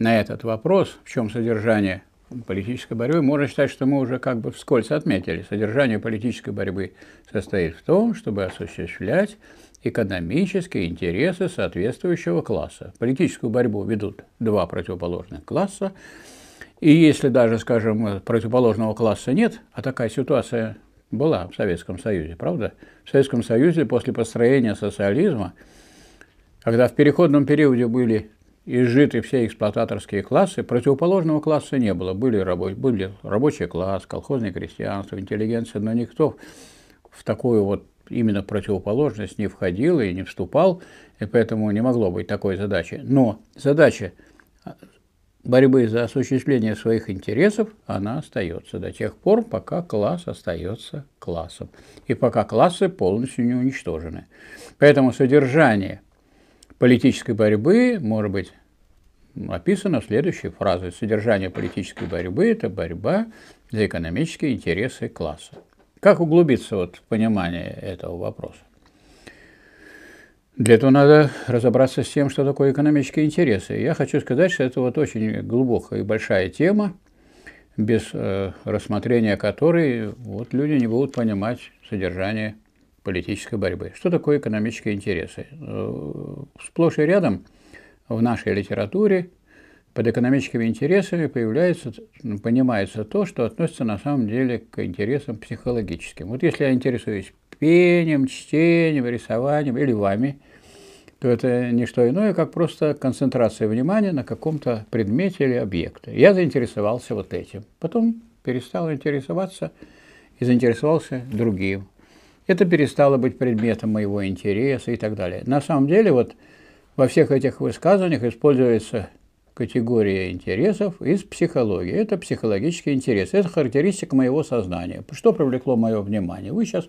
на этот вопрос, в чем содержание политической борьбы, можно считать, что мы уже как бы вскользь отметили. Содержание политической борьбы состоит в том, чтобы осуществлять экономические интересы соответствующего класса. Политическую борьбу ведут два противоположных класса. И если даже, скажем, противоположного класса нет, а такая ситуация была в Советском Союзе, правда? В Советском Союзе после построения социализма, когда в переходном периоде были изжиты все эксплуататорские классы, противоположного класса не было. Были, рабоч... были рабочий класс, колхозное крестьянство, интеллигенция, но никто в такую вот именно противоположность не входил и не вступал, и поэтому не могло быть такой задачи. Но задача а, борьбы за осуществление своих интересов, она остается до тех пор, пока класс остается классом, и пока классы полностью не уничтожены. Поэтому содержание – политической борьбы может быть описано следующей фразой. Содержание политической борьбы – это борьба за экономические интересы класса. Как углубиться вот в понимание этого вопроса? Для этого надо разобраться с тем, что такое экономические интересы. Я хочу сказать, что это вот очень глубокая и большая тема, без э, рассмотрения которой вот, люди не будут понимать содержание политической борьбы. Что такое экономические интересы? Э, сплошь и рядом в нашей литературе под экономическими интересами появляется, ну, понимается то, что относится на самом деле к интересам психологическим. Вот если я интересуюсь пением, чтением, рисованием или вами, то это не что иное, как просто концентрация внимания на каком-то предмете или объекте. Я заинтересовался вот этим. Потом перестал интересоваться и заинтересовался другим это перестало быть предметом моего интереса и так далее. На самом деле вот во всех этих высказываниях используется категория интересов из психологии. Это психологический интерес, это характеристика моего сознания. Что привлекло мое внимание? Вы сейчас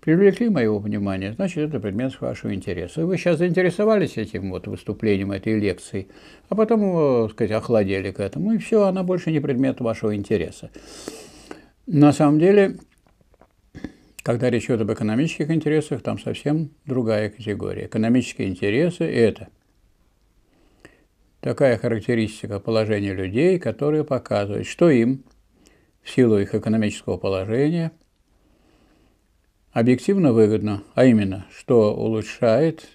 привлекли мое внимание. значит, это предмет вашего интереса. Вы сейчас заинтересовались этим вот выступлением, этой лекцией, а потом, э, так сказать, охладели к этому, и все, она больше не предмет вашего интереса. На самом деле, когда речь идет об экономических интересах, там совсем другая категория. Экономические интересы – это такая характеристика положения людей, которая показывает, что им, в силу их экономического положения, объективно выгодно, а именно, что улучшает,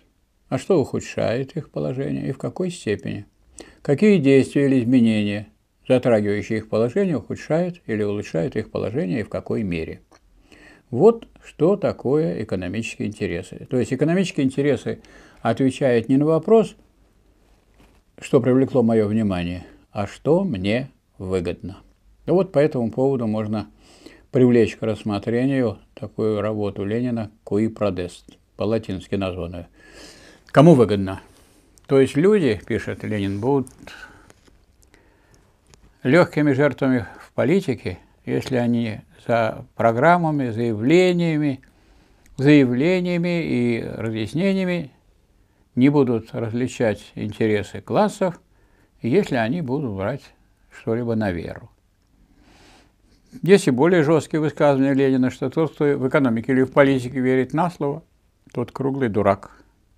а что ухудшает их положение и в какой степени. Какие действия или изменения, затрагивающие их положение, ухудшают или улучшают их положение и в какой мере – вот что такое экономические интересы. То есть экономические интересы отвечают не на вопрос, что привлекло мое внимание, а что мне выгодно. И ну вот по этому поводу можно привлечь к рассмотрению такую работу Ленина «Куи продест», по-латински названную. Кому выгодно? То есть люди, пишет Ленин, будут легкими жертвами в политике, если они с э, программами, заявлениями, заявлениями и разъяснениями не будут различать интересы классов, если они будут брать что-либо на веру. Есть и более жесткие высказывания Ленина, что тот, кто в экономике или в политике верит на слово, тот круглый дурак.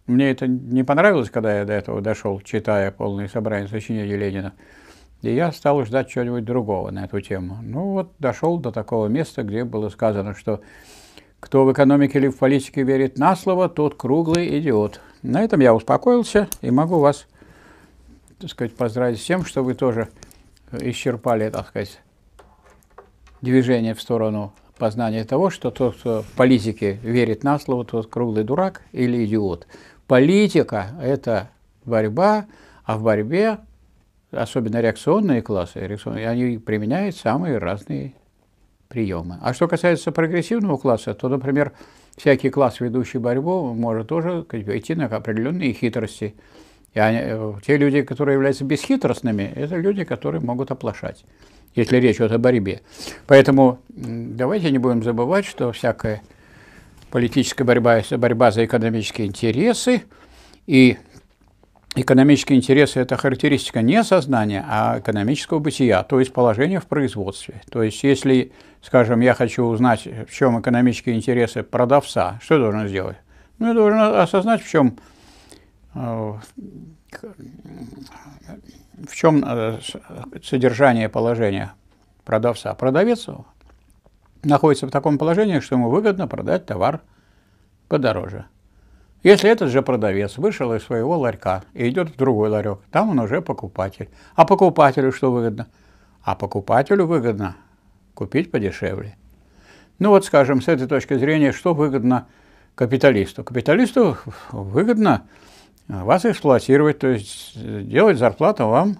Мне это не понравилось, когда я до этого дошел, читая полные собрания сочинений Ленина. И я стал ждать чего-нибудь другого на эту тему. Ну вот дошел до такого места, где было сказано, что кто в экономике или в политике верит на слово, тот круглый идиот. На этом я успокоился и могу вас, так сказать, поздравить с тем, что вы тоже исчерпали, так сказать, движение в сторону познания того, что тот, кто в политике верит на слово, тот круглый дурак или идиот. Политика – это борьба, а в борьбе особенно реакционные классы, реакционные, они применяют самые разные приемы. А что касается прогрессивного класса, то, например, всякий класс, ведущий борьбу, может тоже идти на определенные хитрости. И они, э, те люди, которые являются бесхитростными, это люди, которые могут оплошать, если речь идет о борьбе. Поэтому давайте не будем забывать, что всякая политическая борьба – это борьба за экономические интересы, и экономические интересы – это характеристика не сознания, а экономического бытия, то есть положения в производстве. То есть, если, скажем, я хочу узнать, в чем экономические интересы продавца, что я должен сделать? Ну, я должен осознать, в чем, э, в чем э, содержание положения продавца. Продавец находится в таком положении, что ему выгодно продать товар подороже – если этот же продавец вышел из своего ларька и идет в другой ларек, там он уже покупатель. А покупателю что выгодно? А покупателю выгодно купить подешевле. Ну вот, скажем, с этой точки зрения, что выгодно капиталисту? Капиталисту выгодно э, вас эксплуатировать, то есть э, делать зарплату вам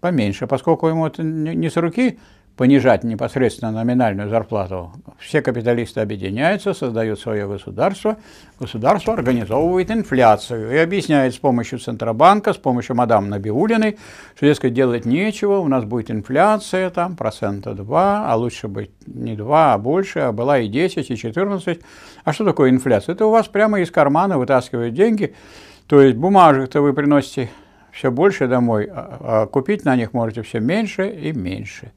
поменьше, поскольку ему это не с руки понижать непосредственно номинальную зарплату. Все капиталисты объединяются, создают свое государство. Государство организовывает инфляцию и объясняет с помощью Центробанка, с помощью мадам Набиулиной, что, дескать, делать нечего, у нас будет инфляция там процента 2, а лучше быть не 2, а больше, а была и 10, и 14. А что такое инфляция? Это у вас прямо из кармана вытаскивают деньги, то есть бумажек-то вы приносите все больше домой, а, а купить на них можете все меньше и меньше.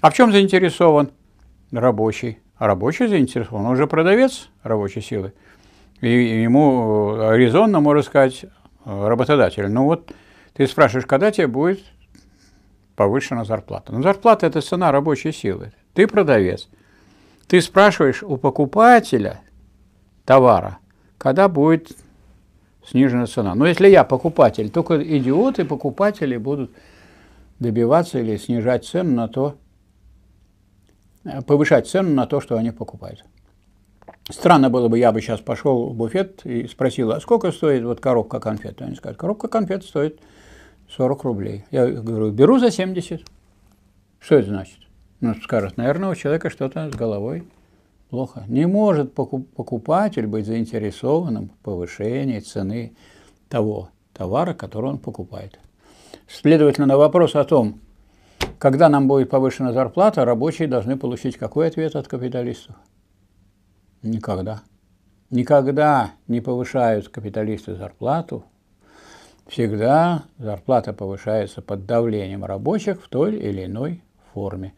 А в чем заинтересован рабочий? А рабочий заинтересован, он уже продавец рабочей силы. И ему э, резонно можно сказать э, работодатель, ну вот ты спрашиваешь, когда тебе будет повышена зарплата. Но ну, зарплата – это цена рабочей силы. Ты продавец. Ты спрашиваешь у покупателя товара, когда будет снижена цена. Но если я покупатель, только идиоты покупатели будут добиваться или снижать цену на то, повышать цену на то, что они покупают. Странно было бы, я бы сейчас пошел в буфет и спросил, а сколько стоит вот коробка конфет? Они скажут, коробка конфет стоит 40 рублей. Я говорю, беру за 70. Что это значит? Ну, скажут, наверное, у человека что-то с головой плохо. Не может покупатель быть заинтересованным в повышении цены того товара, который он покупает. Следовательно, на вопрос о том, когда нам будет повышена зарплата, рабочие должны получить какой ответ от капиталистов? Никогда. Никогда не повышают капиталисты зарплату. Всегда зарплата повышается под давлением рабочих в той или иной форме.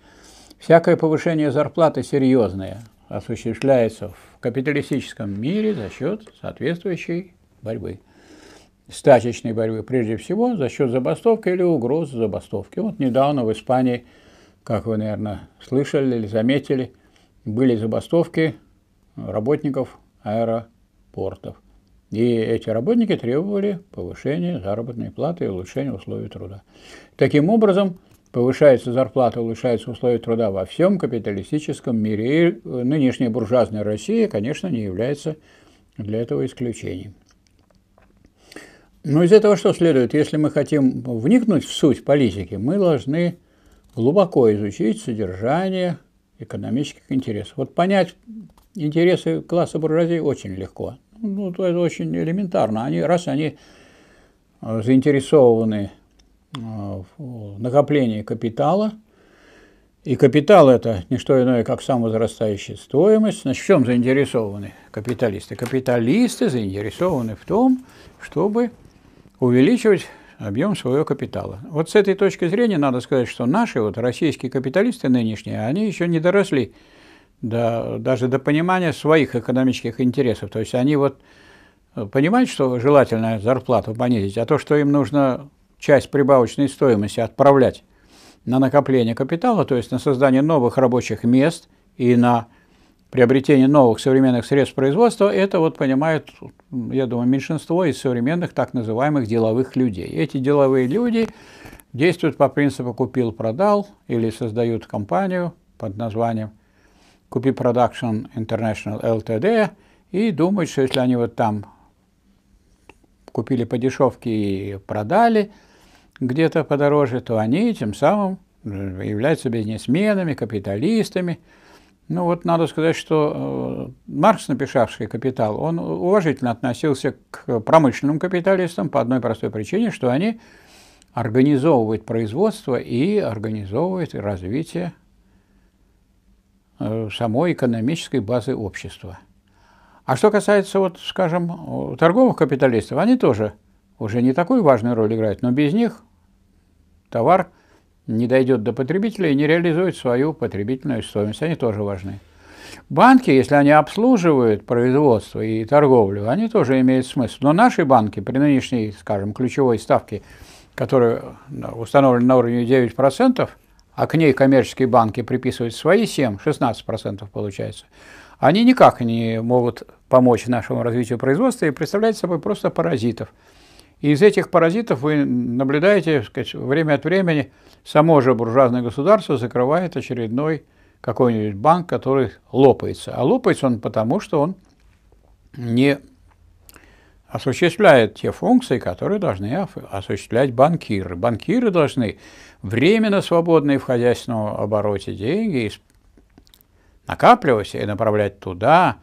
Всякое повышение зарплаты серьезное осуществляется в капиталистическом мире за счет соответствующей борьбы стачечной борьбы прежде всего за счет забастовки или угроз забастовки. Вот недавно в Испании, как вы, наверное, слышали или заметили, были забастовки работников аэропортов. И эти работники требовали повышения заработной платы и улучшения условий труда. Таким образом, повышается зарплата, улучшаются условия труда во всем капиталистическом мире. И нынешняя буржуазная Россия, конечно, не является для этого исключением. Но из этого что следует? Если мы хотим вникнуть в суть политики, мы должны глубоко изучить содержание экономических интересов. Вот понять интересы класса буржуазии очень легко. Ну, то это очень элементарно. Они, раз они э, заинтересованы э, в накоплении капитала, и капитал – это не что иное, как самовозрастающая стоимость. Значит, в чем заинтересованы капиталисты? Капиталисты заинтересованы в том, чтобы увеличивать объем своего капитала. Вот с этой точки зрения надо сказать, что наши вот российские капиталисты нынешние, они еще не доросли до, даже до понимания своих экономических интересов. То есть они вот э, понимают, что желательно зарплату понизить, а то, что им нужно часть прибавочной стоимости отправлять на накопление капитала, то есть на создание новых рабочих мест и на приобретение новых современных средств производства, это вот понимает, я думаю, меньшинство из современных так называемых деловых людей. Эти деловые люди действуют по принципу купил-продал или создают компанию под названием Купи Production International LTD и думают, что если они вот там купили по дешевке и продали где-то подороже, то они тем самым являются бизнесменами, капиталистами, ну вот надо сказать, что э, Маркс, написавший «Капитал», он уважительно относился к промышленным капиталистам по одной простой причине, что они организовывают производство и организовывают развитие э, самой экономической базы общества. А что касается, вот, скажем, торговых капиталистов, они тоже уже не такую важную роль играют, но без них товар – не дойдет до потребителя и не реализует свою потребительную стоимость. Они тоже важны. Банки, если они обслуживают производство и торговлю, они тоже имеют смысл. Но наши банки при нынешней, скажем, ключевой ставке, которая установлена на уровне 9%, а к ней коммерческие банки приписывают свои 7, 16% получается, они никак не могут помочь нашему развитию производства и представляют собой просто паразитов. И из этих паразитов вы наблюдаете, сказать, время от времени само же буржуазное государство закрывает очередной какой-нибудь банк, который лопается. А лопается он потому, что он не осуществляет те функции, которые должны осуществлять банкиры. Банкиры должны временно свободные в хозяйственном обороте деньги накапливать и направлять туда,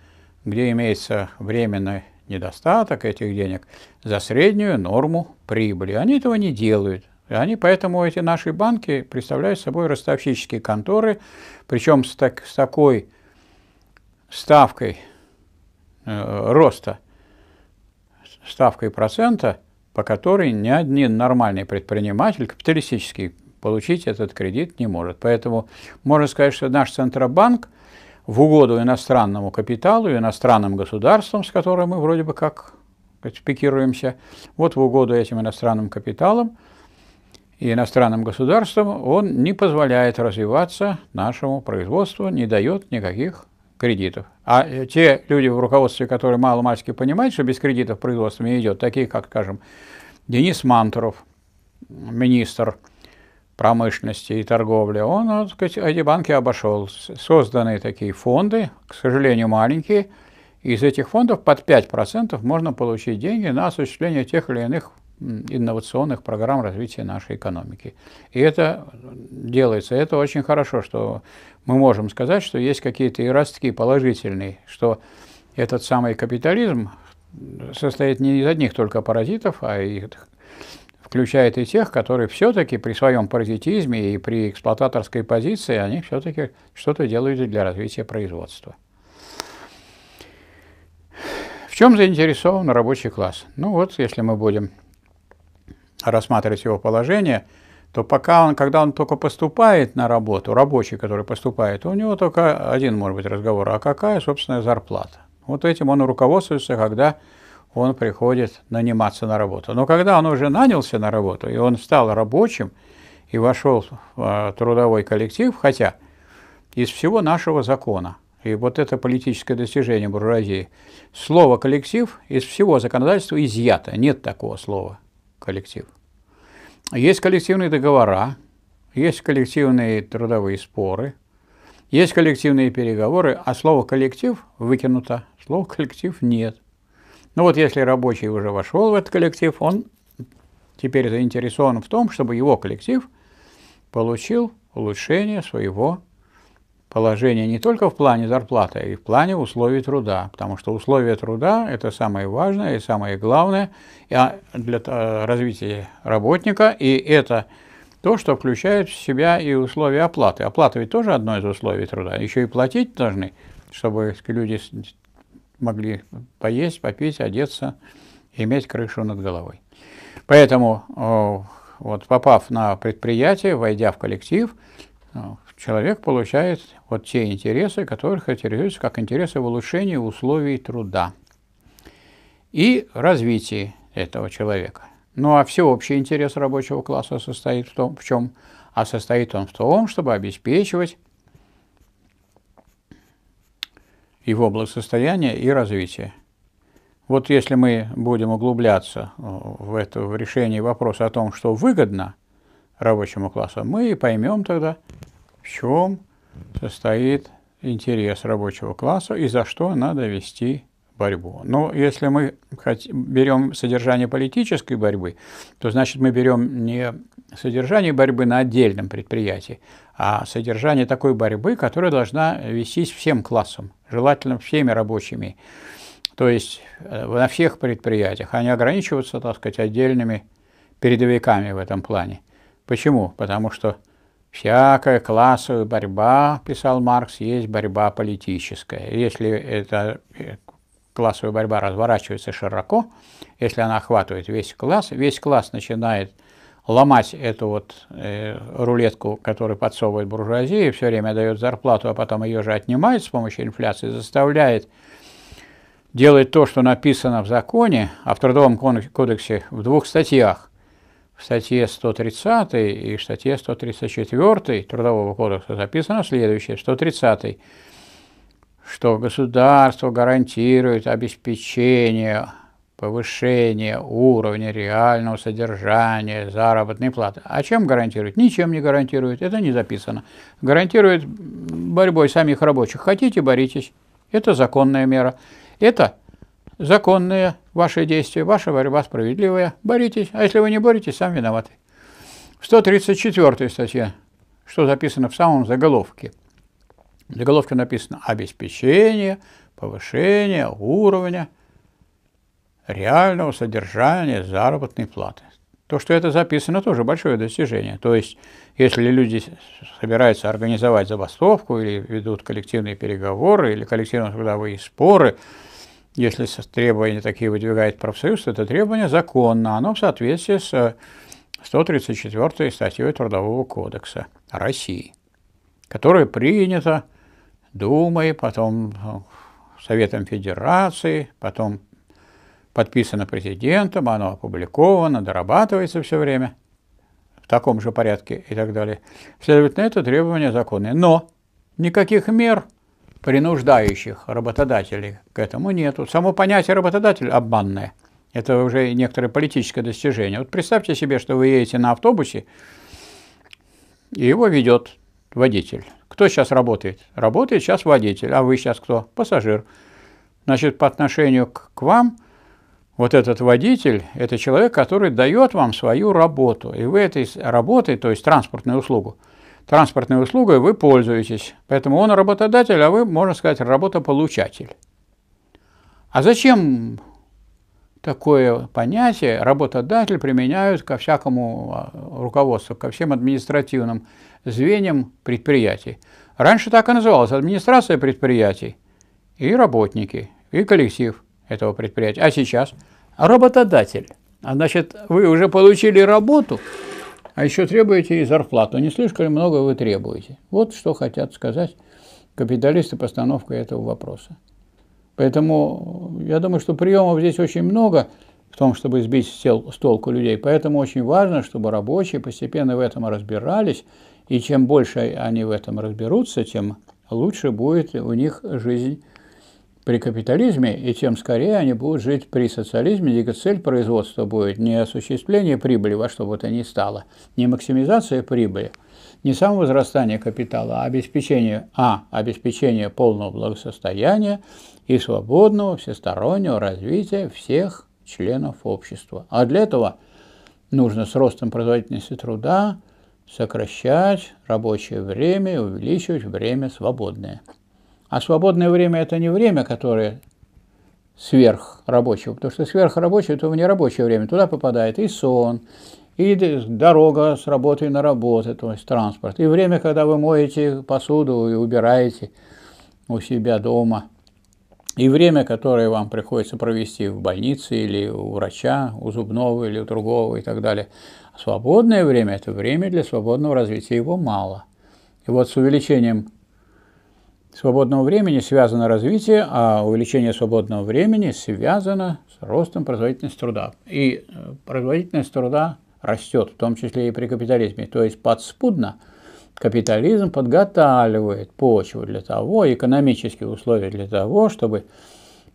где имеется временный недостаток этих денег за среднюю норму прибыли. Они этого не делают. И они поэтому, эти наши банки, представляют собой ростовщические конторы, причем с, так, с такой ставкой э, роста, ставкой процента, по которой ни один нормальный предприниматель, капиталистический, получить этот кредит не может. Поэтому можно сказать, что наш Центробанк – в угоду иностранному капиталу, иностранным государствам, с которыми мы вроде бы как пикируемся, вот в угоду этим иностранным капиталам и иностранным государствам он не позволяет развиваться нашему производству, не дает никаких кредитов. А те люди в руководстве, которые мало-мальски понимают, что без кредитов производство не идет, такие, как, скажем, Денис Мантуров, министр промышленности и торговли, он вот, ну, сказать, эти банки обошел. Созданы такие фонды, к сожалению, маленькие. Из этих фондов под 5% можно получить деньги на осуществление тех или иных инновационных программ развития нашей экономики. И это делается. Это очень хорошо, что мы можем сказать, что есть какие-то и ростки положительные, что этот самый капитализм состоит не из одних только паразитов, а и включает и тех, которые все-таки при своем паразитизме и при эксплуататорской позиции, они все-таки что-то делают для развития производства. В чем заинтересован рабочий класс? Ну вот, если мы будем рассматривать его положение, то пока он, когда он только поступает на работу, рабочий, который поступает, у него только один, может быть, разговор, а какая, собственная зарплата? Вот этим он руководствуется, когда он приходит наниматься на работу. Но когда он уже нанялся на работу, и он стал рабочим, и вошел в а, трудовой коллектив, хотя из всего нашего закона, и вот это политическое достижение буржуазии, слово «коллектив» из всего законодательства изъято, нет такого слова «коллектив». Есть коллективные договора, есть коллективные трудовые споры, есть коллективные переговоры, а слово «коллектив» выкинуто, слова «коллектив» нет – но ну вот если рабочий уже вошел в этот коллектив, он теперь заинтересован в том, чтобы его коллектив получил улучшение своего положения не только в плане зарплаты, а и в плане условий труда, потому что условия труда – это самое важное и самое главное а для э, развития работника, и это то, что включает в себя и условия оплаты. Оплата ведь тоже одно из условий труда, еще и платить должны, чтобы люди могли поесть, попить, одеться, иметь крышу над головой. Поэтому, э, вот попав на предприятие, войдя в коллектив, э, человек получает вот те интересы, которые характеризуются как интересы в улучшении условий труда и развитии этого человека. Ну а всеобщий интерес рабочего класса состоит в том, в чем? А состоит он в том, чтобы обеспечивать его благосостояния и развития. Вот если мы будем углубляться э, в, это, в решение вопроса о том, что выгодно рабочему классу, мы и поймем тогда, в чем состоит интерес рабочего класса и за что надо вести борьбу. Но если мы берем содержание политической борьбы, то значит мы берем не содержание борьбы на отдельном предприятии, а содержание такой борьбы, которая должна вестись всем классом, желательно всеми рабочими, то есть э, на всех предприятиях, а не ограничиваться, так сказать, отдельными передовиками в этом плане. Почему? Потому что всякая классовая борьба, писал Маркс, есть борьба политическая. Если эта э, классовая борьба разворачивается широко, если она охватывает весь класс, весь класс начинает – ломать эту вот э, рулетку, которую подсовывает буржуазия, все время дает зарплату, а потом ее же отнимает с помощью инфляции, заставляет делать то, что написано в законе, а в Трудовом кодексе в двух статьях, в статье 130 и в статье 134 Трудового кодекса записано следующее, 130 что государство гарантирует обеспечение повышение уровня реального содержания заработной платы. А чем гарантирует? Ничем не гарантирует, это не записано. Гарантирует борьбой самих рабочих. Хотите, боритесь. Это законная мера. Это законные ваши действия, ваша борьба справедливая. Боритесь, а если вы не боретесь, сам виноваты. В 134 статье, что записано в самом заголовке. В заголовке написано «Обеспечение повышения уровня реального содержания заработной платы. То, что это записано, тоже большое достижение. То есть, если люди собираются организовать забастовку или ведут коллективные переговоры или коллективно-трудовые споры, если требования такие выдвигает профсоюз, то это требование законно, оно в соответствии с 134 статьей Трудового кодекса России, которая принята Думой, потом э, Советом Федерации, потом подписано президентом, оно опубликовано, дорабатывается все время в таком же порядке и так далее. Следовательно, это требование законное. Но никаких мер, принуждающих работодателей к этому нету. Само понятие работодатель обманное. Это уже некоторое политическое достижение. Вот представьте себе, что вы едете на автобусе, и его ведет водитель. Кто сейчас работает? Работает сейчас водитель, а вы сейчас кто? Пассажир. Значит, по отношению к вам – вот этот водитель – это человек, который дает вам свою работу. И вы этой работой, то есть транспортную услугу, транспортной услугой вы пользуетесь. Поэтому он работодатель, а вы, можно сказать, работополучатель. А зачем такое понятие работодатель применяют ко всякому а, руководству, ко всем административным звеньям предприятий? Раньше так и называлось – администрация предприятий и работники, и коллектив – этого предприятия. А сейчас работодатель. А значит, вы уже получили работу, а еще требуете и зарплату. Не слишком ли много вы требуете? Вот что хотят сказать капиталисты постановкой этого вопроса. Поэтому я думаю, что приемов здесь очень много в том, чтобы сбить с толку людей. Поэтому очень важно, чтобы рабочие постепенно в этом разбирались. И чем больше они в этом разберутся, тем лучше будет у них жизнь при капитализме, и тем скорее они будут жить при социализме, где цель производства будет не осуществление прибыли во что бы то ни стало, не максимизация прибыли, не самовозрастание капитала, а обеспечение, а, обеспечение полного благосостояния и свободного всестороннего развития всех членов общества. А для этого нужно с ростом производительности труда сокращать рабочее время и увеличивать время свободное. А свободное время – это не время, которое сверхрабочего, потому что сверхрабочее – это не рабочее время. Туда попадает и сон, и дорога с работы на работу, то есть транспорт, и время, когда вы моете посуду и убираете у себя дома, и время, которое вам приходится провести в больнице или у врача, у зубного или у другого и так далее. А свободное время – это время для свободного развития, его мало. И вот с увеличением свободного времени связано развитие, а увеличение свободного времени связано с ростом производительности труда. И э, производительность труда растет, в том числе и при капитализме. То есть подспудно капитализм подготавливает почву для того, экономические условия для того, чтобы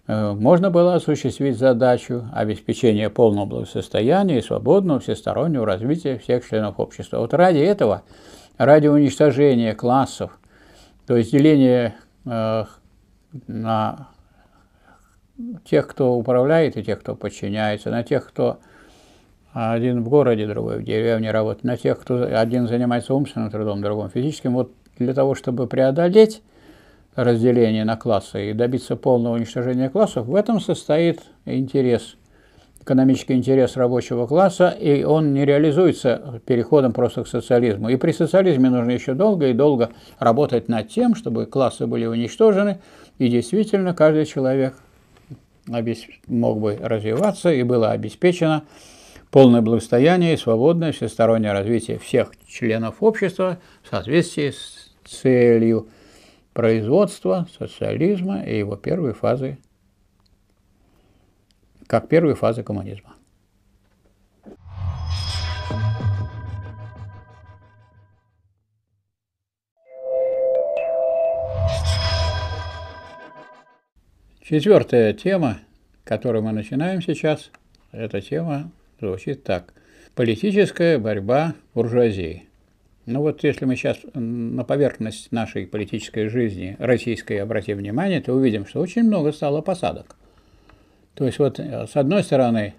э, можно было осуществить задачу обеспечения полного благосостояния и свободного всестороннего развития всех членов общества. Вот ради этого, ради уничтожения классов – то есть деление э, на тех, кто управляет, и тех, кто подчиняется, на тех, кто один в городе, другой в деревне работает, на тех, кто один занимается умственным трудом, другом физическим. Вот для того, чтобы преодолеть разделение на классы и добиться полного уничтожения классов, в этом состоит интерес экономический интерес рабочего класса, и он не реализуется переходом просто к социализму. И при социализме нужно еще долго и долго работать над тем, чтобы классы были уничтожены, и действительно каждый человек мог бы развиваться и было обеспечено полное благостояние и свободное всестороннее развитие всех членов общества в соответствии с целью производства социализма и его первой фазы как первой фазы коммунизма. Четвертая тема, которую мы начинаем сейчас, эта тема звучит так. Политическая борьба буржуазии. Ну вот если мы сейчас на поверхность нашей политической жизни российской обратим внимание, то увидим, что очень много стало посадок. То есть вот э, с одной стороны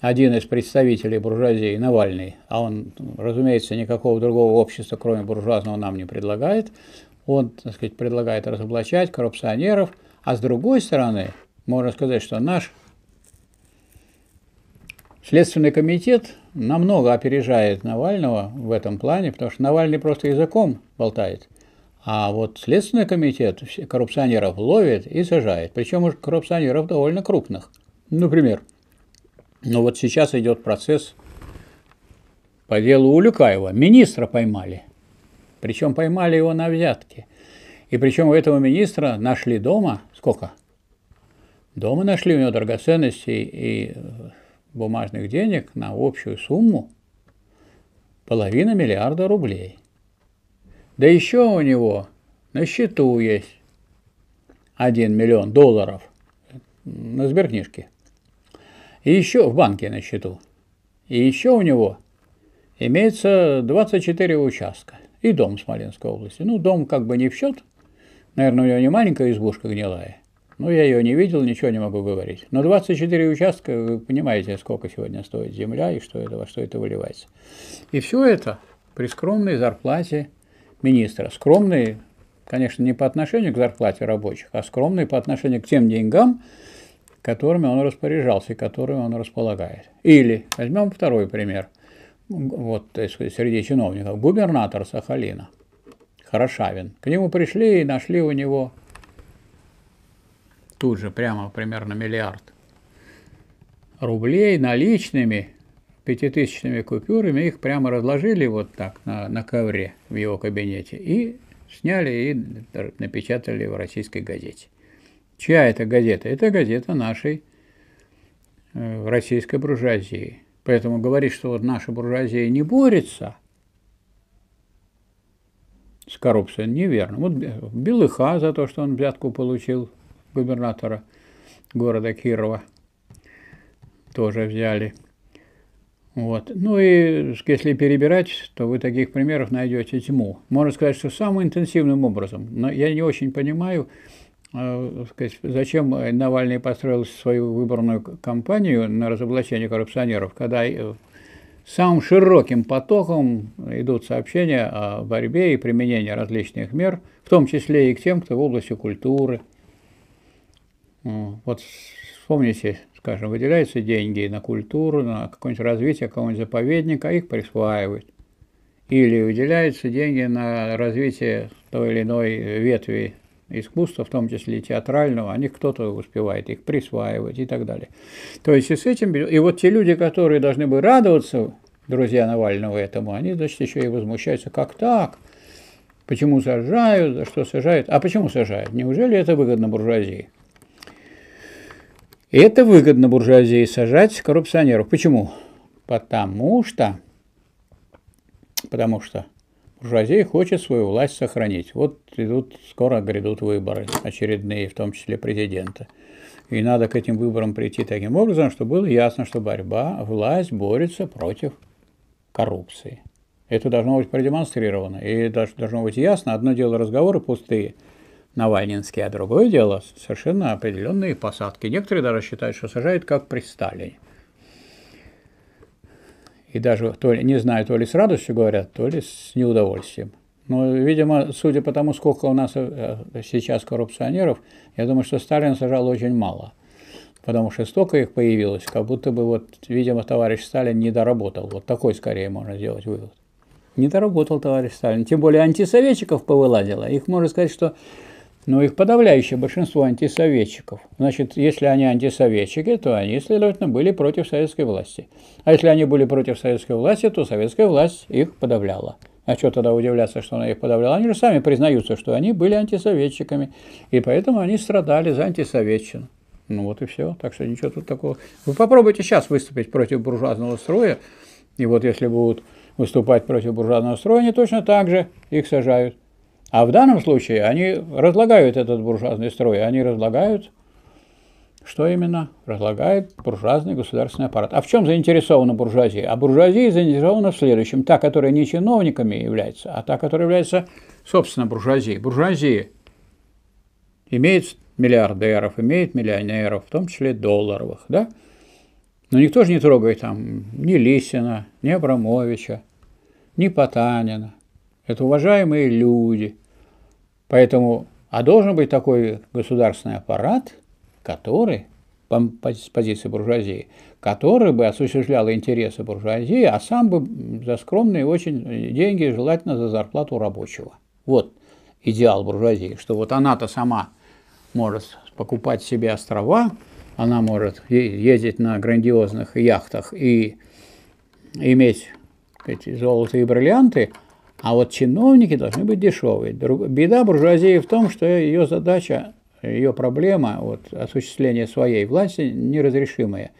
один из представителей буржуазии, Навальный, а он, разумеется, никакого другого общества, кроме буржуазного, нам не предлагает. Он, так сказать, предлагает разоблачать коррупционеров. А с другой стороны, можно сказать, что наш Следственный комитет намного опережает Навального в этом плане, потому что Навальный просто языком болтает. А вот Следственный комитет коррупционеров ловит и сажает. Причем уж коррупционеров довольно крупных. Например, ну вот сейчас идет процесс по делу Улюкаева. Министра поймали. Причем поймали его на взятке. И причем у этого министра нашли дома сколько? Дома нашли у него драгоценностей и э, бумажных денег на общую сумму половина миллиарда рублей – да еще у него на счету есть 1 миллион долларов на сберкнижке. И еще в банке на счету. И еще у него имеется 24 участка. И дом Смоленской области. Ну, дом как бы не в счет. Наверное, у него не маленькая избушка гнилая. Ну, я ее не видел, ничего не могу говорить. Но 24 участка, вы понимаете, сколько сегодня стоит земля и что это, во что это выливается. И все это при скромной зарплате министра. Скромные, конечно, не по отношению к зарплате рабочих, а скромные по отношению к тем деньгам, которыми он распоряжался и которыми он располагает. Или, возьмем второй пример, вот сказать, среди чиновников, губернатор Сахалина, Хорошавин. К нему пришли и нашли у него тут же прямо примерно миллиард рублей наличными, пятитысячными купюрами, их прямо разложили вот так на, на ковре в его кабинете и сняли и напечатали в российской газете. Чья это газета? Это газета нашей э, российской буржуазии. Поэтому говорить, что вот наша буржуазия не борется с коррупцией, неверно. Вот Белыха за то, что он взятку получил губернатора города Кирова, тоже взяли – вот. Ну и если перебирать, то вы таких примеров найдете тьму. Можно сказать, что самым интенсивным образом. Но я не очень понимаю, э, сказать, зачем Навальный построил свою выборную кампанию на разоблачение коррупционеров, когда э, самым широким потоком идут сообщения о борьбе и применении различных мер, в том числе и к тем, кто в области культуры. Вот вспомните скажем, выделяются деньги на культуру, на какое-нибудь развитие какого-нибудь заповедника, а их присваивают. Или выделяются деньги на развитие той или иной ветви искусства, в том числе и театрального, них кто-то успевает их присваивать и так далее. То есть и с этим... И вот те люди, которые должны бы радоваться, друзья Навального, этому, они, значит, еще и возмущаются, как так? Почему сажают, за что сажают? А почему сажают? Неужели это выгодно буржуазии? И это выгодно буржуазии сажать коррупционеров. Почему? Потому что, потому что буржуазия хочет свою власть сохранить. Вот идут, скоро грядут выборы очередные, в том числе президента. И надо к этим выборам прийти таким образом, чтобы было ясно, что борьба, власть борется против коррупции. Это должно быть продемонстрировано. И должно быть ясно, одно дело разговоры пустые – навальнинские, а другое дело совершенно определенные посадки. Некоторые даже считают, что сажают как при Сталине. И даже, то ли, не знаю, то ли с радостью говорят, то ли с неудовольствием. Но, видимо, судя по тому, сколько у нас э, сейчас коррупционеров, я думаю, что Сталин сажал очень мало. Потому что столько их появилось, как будто бы, вот, видимо, товарищ Сталин не доработал. Вот такой, скорее, можно сделать вывод. Не доработал товарищ Сталин. Тем более антисоветчиков повылазило. Их, можно сказать, что но ну, их подавляющее большинство антисоветчиков. Значит, если они антисоветчики, то они, следовательно, были против советской власти. А если они были против советской власти, то советская власть их подавляла. А что тогда удивляться, что она их подавляла? Они же сами признаются, что они были антисоветчиками, и поэтому они страдали за антисоветчину. Ну вот и все. Так что ничего тут такого. Вы попробуйте сейчас выступить против буржуазного строя, и вот если будут выступать против буржуазного строя, они точно так же их сажают. А в данном случае они разлагают этот буржуазный строй, они разлагают, что именно? Разлагает буржуазный государственный аппарат. А в чем заинтересована буржуазия? А буржуазия заинтересована в следующем. Та, которая не чиновниками является, а та, которая является, собственно, буржуазией. Буржуазия имеет миллиардеров, имеет миллионеров, в том числе долларовых, да? Но никто же не трогает там ни Лисина, ни Абрамовича, ни Потанина, это уважаемые люди. Поэтому, а должен быть такой государственный аппарат, который, по позиции буржуазии, который бы осуществлял интересы буржуазии, а сам бы за скромные очень э, деньги, желательно за зарплату рабочего. Вот идеал буржуазии, что вот она-то сама может покупать себе острова, она может ездить на грандиозных яхтах и иметь эти золотые бриллианты – а вот чиновники должны быть дешевые. Беда буржуазии в том, что ее задача, ее проблема вот, осуществление своей власти неразрешимая.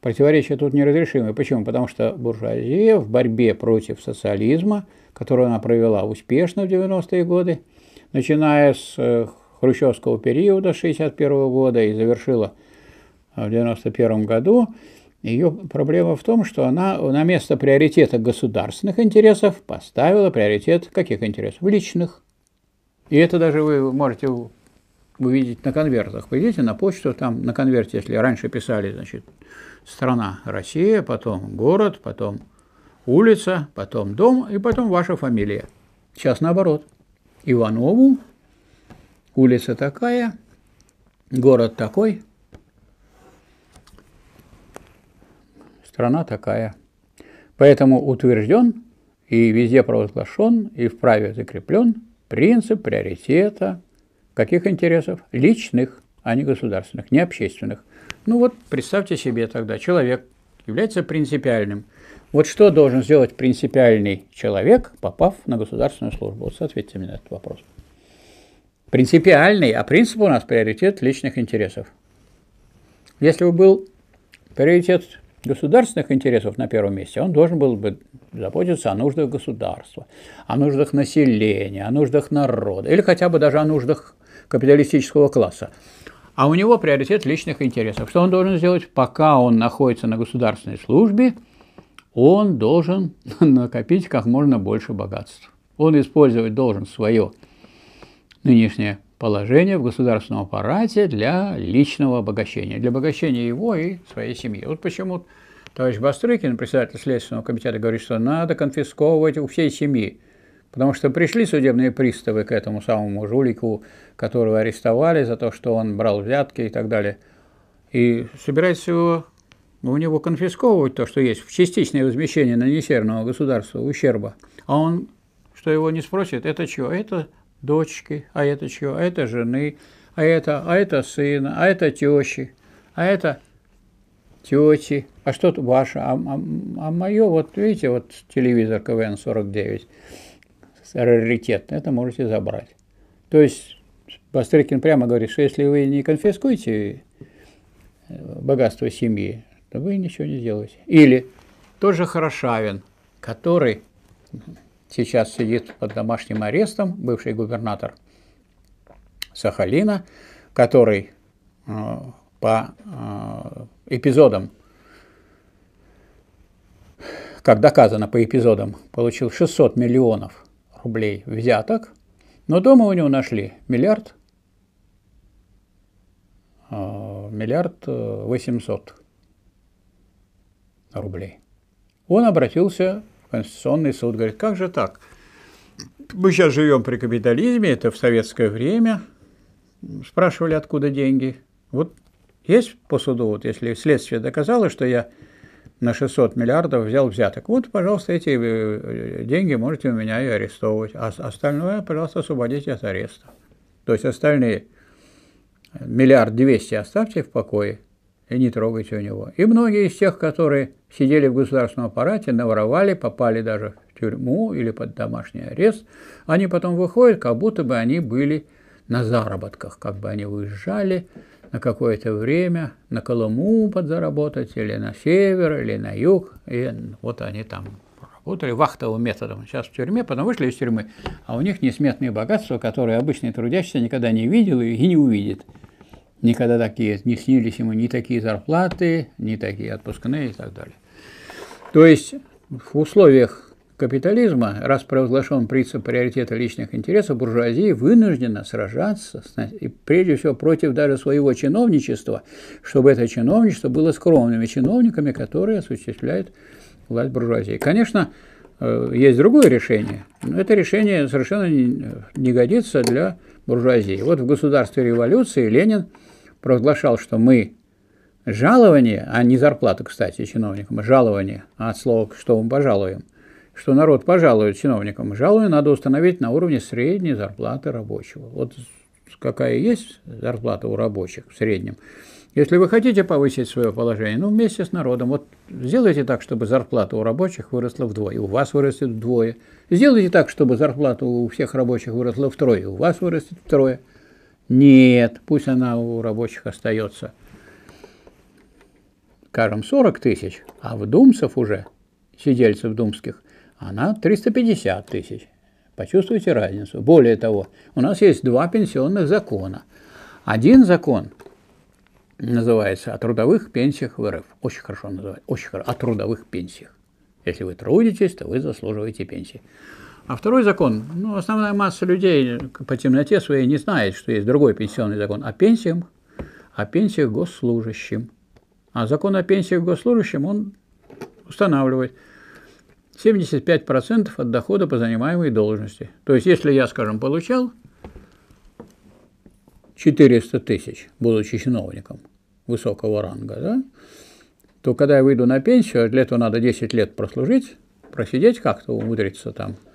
Противоречия тут неразрешимы. Почему? Потому что буржуазия в борьбе против социализма, которую она провела успешно в 90-е годы, начиная с э, хрущевского периода 1961 года и завершила э, в 1991 году, ее проблема в том, что она на место приоритета государственных интересов поставила приоритет каких интересов? Личных. И это даже вы можете увидеть на конвертах. Пойдите на почту, там на конверте, если раньше писали, значит, страна Россия, потом город, потом улица, потом дом и потом ваша фамилия. Сейчас наоборот. Иванову, улица такая, город такой – Страна такая. Поэтому утвержден и везде провозглашен и вправе закреплен принцип приоритета каких интересов? Личных, а не государственных, не общественных. Ну вот представьте себе тогда, человек является принципиальным. Вот что должен сделать принципиальный человек, попав на государственную службу? Вот ответьте мне на этот вопрос. Принципиальный, а принцип у нас приоритет личных интересов. Если бы был приоритет государственных интересов на первом месте, он должен был бы заботиться о нуждах государства, о нуждах населения, о нуждах народа, или хотя бы даже о нуждах капиталистического класса. А у него приоритет личных интересов. Что он должен сделать, пока он находится на государственной службе, он должен накопить как можно больше богатств. Он использовать должен свое нынешнее положение в государственном аппарате для личного обогащения, для обогащения его и своей семьи. Вот почему товарищ Бастрыкин, председатель Следственного комитета, говорит, что надо конфисковывать у всей семьи. Потому что пришли судебные приставы к этому самому жулику, которого арестовали за то, что он брал взятки и так далее. И собираются его, у него конфисковывать то, что есть, в частичное возмещение нанесенного государства ущерба. А он, что его не спросит, это что? Это дочки, а это чего, а это жены, а это, а это сына, а это тещи, а это тети, а что тут ваше, а, а, а мое, вот видите, вот телевизор КВН-49, раритет, это можете забрать. То есть Бастрыкин прямо говорит, что если вы не конфискуете э, богатство семьи, то вы ничего не сделаете. Или тоже Хорошавин, который сейчас сидит под домашним арестом, бывший губернатор Сахалина, который э, по э, эпизодам, как доказано по эпизодам, получил 600 миллионов рублей взяток, но дома у него нашли миллиард, э, миллиард восемьсот рублей. Он обратился конституционный суд говорит, как же так? Мы сейчас живем при капитализме, это в советское время. Спрашивали, откуда деньги. Вот есть по суду, вот если следствие доказало, что я на 600 миллиардов взял взяток. Вот, пожалуйста, эти э, деньги можете у меня и арестовывать. А остальное, пожалуйста, освободите от ареста. То есть остальные э, миллиард двести оставьте в покое, и не трогайте у него. И многие из тех, которые сидели в государственном аппарате, наворовали, попали даже в тюрьму или под домашний арест, они потом выходят, как будто бы они были на заработках, как бы они уезжали на какое-то время на Колыму подзаработать, или на север, или на юг, и вот они там работали вахтовым методом. Сейчас в тюрьме, потом вышли из тюрьмы, а у них несметные богатства, которые обычный трудящийся никогда не видел и не увидит никогда такие, не снились ему ни такие зарплаты, ни такие отпускные и так далее. То есть в условиях капитализма, раз провозглашен принцип приоритета личных интересов, буржуазия вынуждена сражаться, и прежде всего против даже своего чиновничества, чтобы это чиновничество было скромными чиновниками, которые осуществляют власть буржуазии. Конечно, э, есть другое решение, но это решение совершенно э, не годится для буржуазии. Вот в государстве революции Ленин – провозглашал, что мы жалование, а не зарплату, кстати, чиновникам, жалование, а от слова «что мы пожалуем», что народ пожалует чиновникам. Жалование надо установить на уровне средней зарплаты рабочего. Вот какая есть зарплата у рабочих в среднем. Если вы хотите повысить свое положение, ну, вместе с народом, вот сделайте так, чтобы зарплата у рабочих выросла вдвое, у вас вырастет вдвое. Сделайте так, чтобы зарплата у всех рабочих выросла втрое, у вас вырастет втрое. Нет, пусть она у рабочих остается, скажем, 40 тысяч, а в думцев уже, сидельцев думских, она 350 тысяч. Почувствуйте разницу. Более того, у нас есть два пенсионных закона. Один закон называется «О трудовых пенсиях в РФ». Очень хорошо называется. Очень хорошо. «О трудовых пенсиях». Если вы трудитесь, то вы заслуживаете пенсии. А второй закон, ну, основная масса людей по темноте своей не знает, что есть другой пенсионный закон о пенсиях, о пенсиях госслужащим. А закон о пенсиях госслужащим, он устанавливает 75% от дохода по занимаемой должности. То есть, если я, скажем, получал 400 тысяч, будучи чиновником высокого ранга, да, то когда я выйду на пенсию, а для этого надо 10 лет прослужить, просидеть как-то, умудриться там –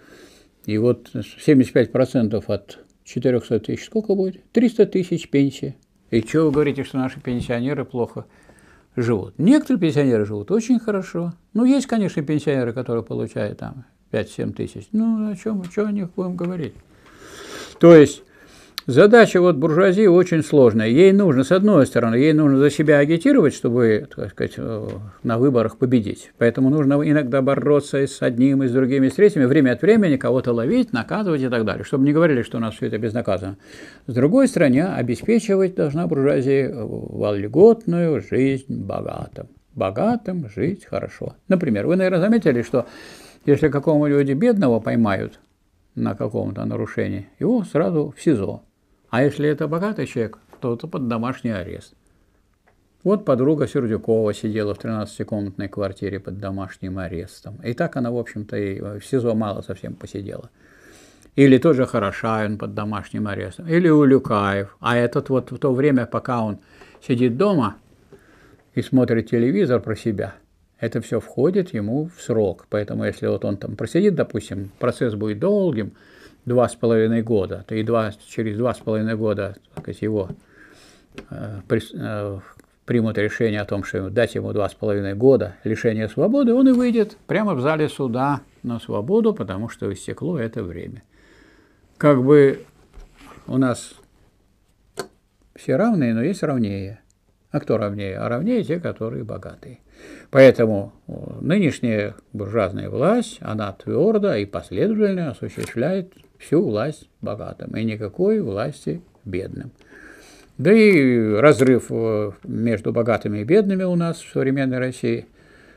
и вот 75% от 400 тысяч сколько будет? 300 тысяч пенсии. И чего вы говорите, что наши пенсионеры плохо живут? Некоторые пенсионеры живут очень хорошо. Ну, есть, конечно, пенсионеры, которые получают там 5-7 тысяч. Ну, о чем, о чем о них будем говорить? То есть Задача вот буржуазии очень сложная. Ей нужно, с одной стороны, ей нужно за себя агитировать, чтобы, так сказать, э, на выборах победить. Поэтому нужно иногда бороться и с одним, и с другими, средствами, время от времени кого-то ловить, наказывать и так далее, чтобы не говорили, что у нас все это безнаказанно. С другой стороны, обеспечивать должна буржуазия вольготную жизнь богатым. Богатым жить хорошо. Например, вы, наверное, заметили, что если какого-нибудь бедного поймают на каком-то нарушении, его сразу в СИЗО а если это богатый человек, то это под домашний арест. Вот подруга Сердюкова сидела в 13-комнатной квартире под домашним арестом. И так она, в общем-то, и в СИЗО мало совсем посидела. Или тоже Хорошавин под домашним арестом. Или Улюкаев. А этот вот в то время, пока он сидит дома и смотрит телевизор про себя, это все входит ему в срок. Поэтому если вот он там просидит, допустим, процесс будет долгим, два с половиной года. И два, через два с половиной года сказать, его э, при, э, примут решение о том, что дать ему два с половиной года лишения свободы, он и выйдет прямо в зале суда на свободу, потому что истекло это время. Как бы у нас все равные, но есть равнее. А кто равнее? А равнее те, которые богатые. Поэтому э, нынешняя буржуазная власть, она твердо и последовательно осуществляет всю власть богатым и никакой власти бедным. Да и разрыв э, между богатыми и бедными у нас в современной России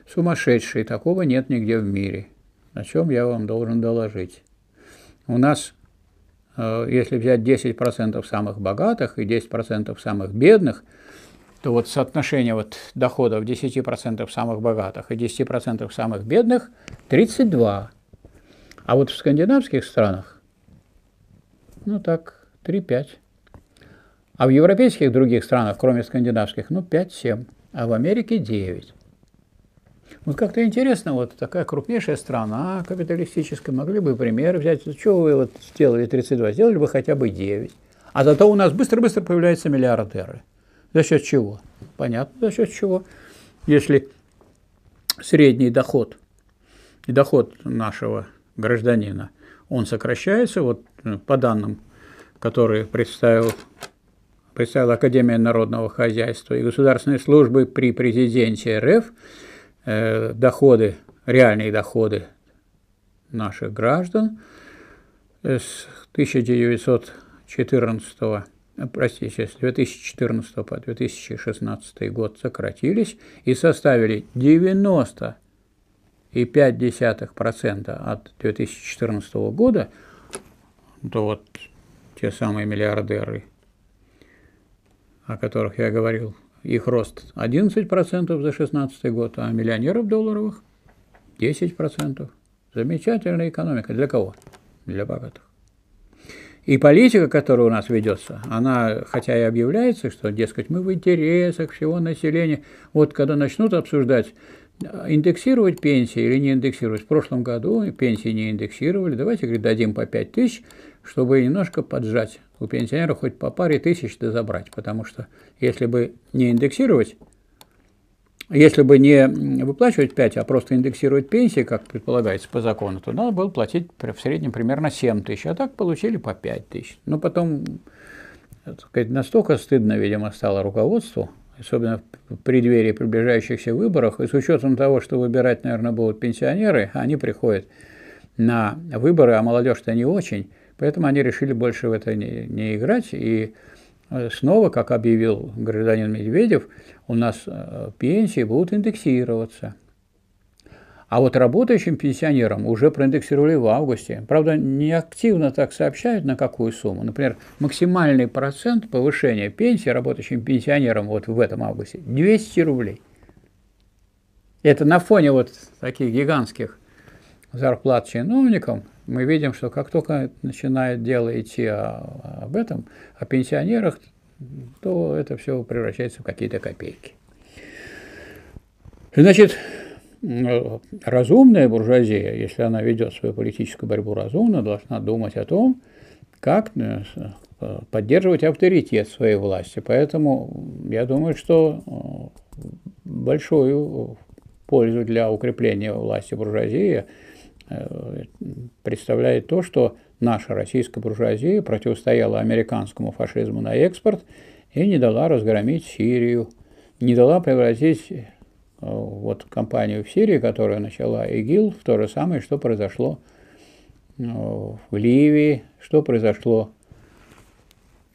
сумасшедший, такого нет нигде в мире, о чем я вам должен доложить. У нас, э, если взять 10% самых богатых и 10% самых бедных, то вот соотношение вот доходов 10% самых богатых и 10% самых бедных 32. А вот в скандинавских странах ну так, 3-5. А в европейских других странах, кроме скандинавских, ну 5-7, а в Америке 9. Вот как-то интересно, вот такая крупнейшая страна капиталистическая, могли бы пример взять, Чего вы вот сделали 32, сделали бы хотя бы 9. А зато у нас быстро-быстро появляются миллиардеры. За счет чего? Понятно, за счет чего. Если средний доход доход нашего гражданина – он сокращается. Вот э, по данным, которые представил, представила Академия народного хозяйства и государственной службы при президенте РФ, э, доходы, реальные доходы наших граждан э, с 1914 э, простите, с 2014 по 2016 год сократились и составили 90 и 0,5% от 2014 года, то вот те самые миллиардеры, о которых я говорил, их рост 11% за 2016 год, а миллионеров долларовых 10%. Замечательная экономика. Для кого? Для богатых. И политика, которая у нас ведется, она, хотя и объявляется, что, дескать, мы в интересах всего населения. Вот когда начнут обсуждать индексировать пенсии или не индексировать. В прошлом году пенсии не индексировали. Давайте, говорит, дадим по 5 тысяч, чтобы немножко поджать. У пенсионера хоть по паре тысяч да забрать, потому что если бы не индексировать, если бы не выплачивать 5, а просто индексировать пенсии, как предполагается по закону, то надо было платить в среднем примерно 7 тысяч, а так получили по 5 тысяч. Но потом, так сказать, настолько стыдно, видимо, стало руководству, особенно в преддверии приближающихся выборов, и с учетом того, что выбирать, наверное, будут пенсионеры, они приходят на выборы, а молодежь-то не очень, поэтому они решили больше в это не, не играть, и э, снова, как объявил гражданин Медведев, у нас э, пенсии будут индексироваться – а вот работающим пенсионерам уже проиндексировали в августе. Правда, не активно так сообщают, на какую сумму. Например, максимальный процент повышения пенсии работающим пенсионерам вот в этом августе 200 рублей. Это на фоне вот таких гигантских зарплат чиновникам мы видим, что как только начинает дело идти о, об этом, о пенсионерах, то это все превращается в какие-то копейки. Значит, Э, разумная буржуазия, если она ведет свою политическую борьбу разумно, должна думать о том, как э, э, поддерживать авторитет своей власти. Поэтому я думаю, что большую пользу для укрепления власти буржуазии представляет то, что наша российская буржуазия противостояла американскому фашизму на экспорт и не дала разгромить Сирию, не дала превратить Э, вот кампанию в Сирии, которую начала ИГИЛ, то же самое, что произошло э, в Ливии, что произошло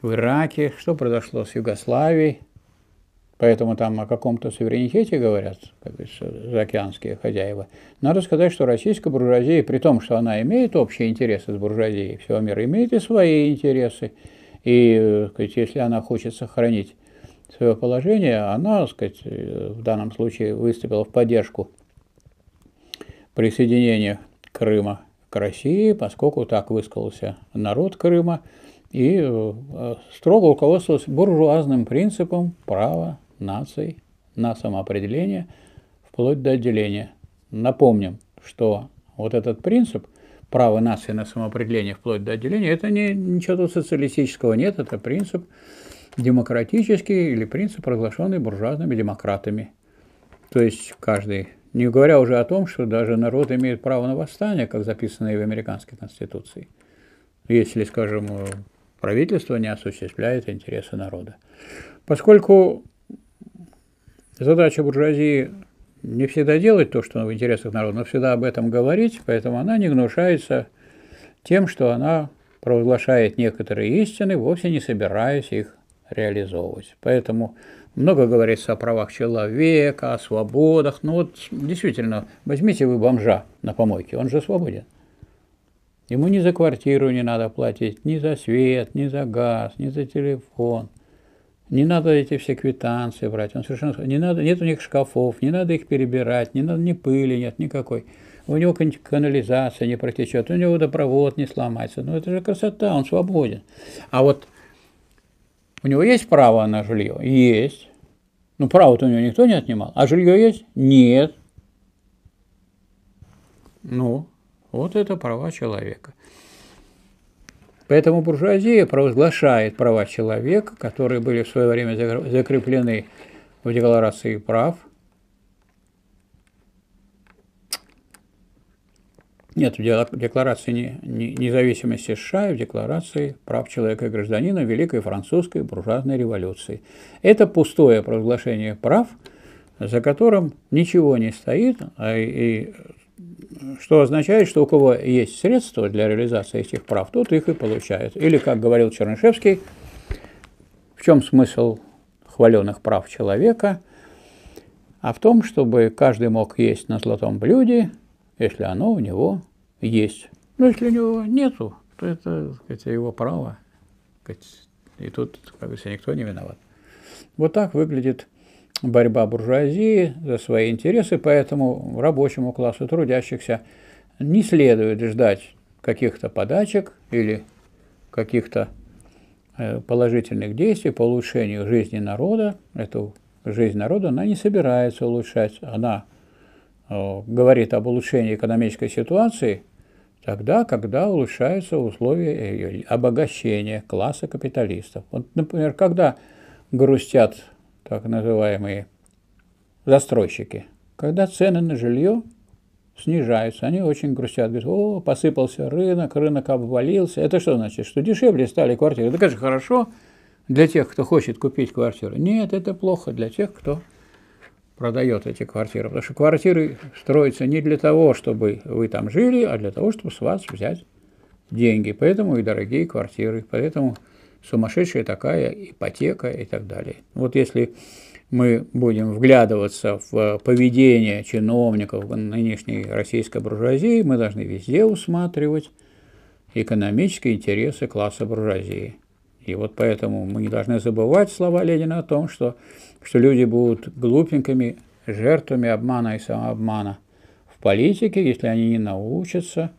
в Ираке, что произошло с Югославией. Поэтому там о каком-то суверенитете говорят, как говорится, заокеанские хозяева. Надо сказать, что российская буржуазия, при том, что она имеет общие интересы с буржуазией всего мира, имеет и свои интересы. И э, сказать, если она хочет сохранить свое положение, она, так сказать, э, в данном случае выступила в поддержку присоединения Крыма к России, поскольку так высказался народ Крыма, и э, строго руководствовалась буржуазным принципом права наций на самоопределение вплоть до отделения. Напомним, что вот этот принцип права нации на самоопределение вплоть до отделения, это не, ничего тут социалистического нет, это принцип демократический или принцип, проглашенный буржуазными демократами. То есть каждый, не говоря уже о том, что даже народ имеет право на восстание, как записано и в американской конституции, если, скажем, правительство не осуществляет интересы народа. Поскольку задача буржуазии не всегда делать то, что в интересах народа, но всегда об этом говорить, поэтому она не гнушается тем, что она провозглашает некоторые истины, вовсе не собираясь их реализовывать. Поэтому много говорится о правах человека, о свободах. Ну вот действительно, возьмите вы бомжа на помойке, он же свободен. Ему ни за квартиру не надо платить, ни за свет, ни за газ, ни за телефон. Не надо эти все квитанции брать. Он совершенно не надо, нет у них шкафов, не надо их перебирать, не надо ни пыли, нет никакой. У него канализация не протечет, у него водопровод не сломается. Ну это же красота, он свободен. А вот у него есть право на жилье? Есть. Ну, право-то у него никто не отнимал. А жилье есть? Нет. Ну, вот это права человека. Поэтому буржуазия провозглашает права человека, которые были в свое время закреплены в Декларации прав – Нет, в Декларации независимости США и в Декларации прав человека и гражданина Великой Французской буржуазной революции. Это пустое провозглашение прав, за которым ничего не стоит, а и, что означает, что у кого есть средства для реализации этих прав, тот их и получает. Или, как говорил Чернышевский, в чем смысл хваленных прав человека? А в том, чтобы каждый мог есть на золотом блюде – если оно у него есть. ну если у него нету, то это сказать, его право. И тут, как говорится, никто не виноват. Вот так выглядит борьба буржуазии за свои интересы, поэтому рабочему классу трудящихся не следует ждать каких-то подачек или каких-то э, положительных действий по улучшению жизни народа. Эту жизнь народа она не собирается улучшать, она Э, говорит об улучшении экономической ситуации тогда, когда улучшаются условия обогащения класса капиталистов. Вот, например, когда грустят так называемые застройщики, когда цены на жилье снижаются, они очень грустят, говорят, о, посыпался рынок, рынок обвалился. Это что значит? Что дешевле стали квартиры? Это, конечно, хорошо для тех, кто хочет купить квартиру. Нет, это плохо для тех, кто продает эти квартиры. Потому что квартиры строятся не для того, чтобы вы там жили, а для того, чтобы с вас взять деньги. Поэтому и дорогие квартиры, поэтому сумасшедшая такая ипотека и так далее. Вот если мы будем вглядываться в поведение чиновников нынешней российской буржуазии, мы должны везде усматривать экономические интересы класса буржуазии. И вот поэтому мы не должны забывать слова Ленина о том, что что люди будут глупенькими жертвами обмана и самообмана в политике, если они не научатся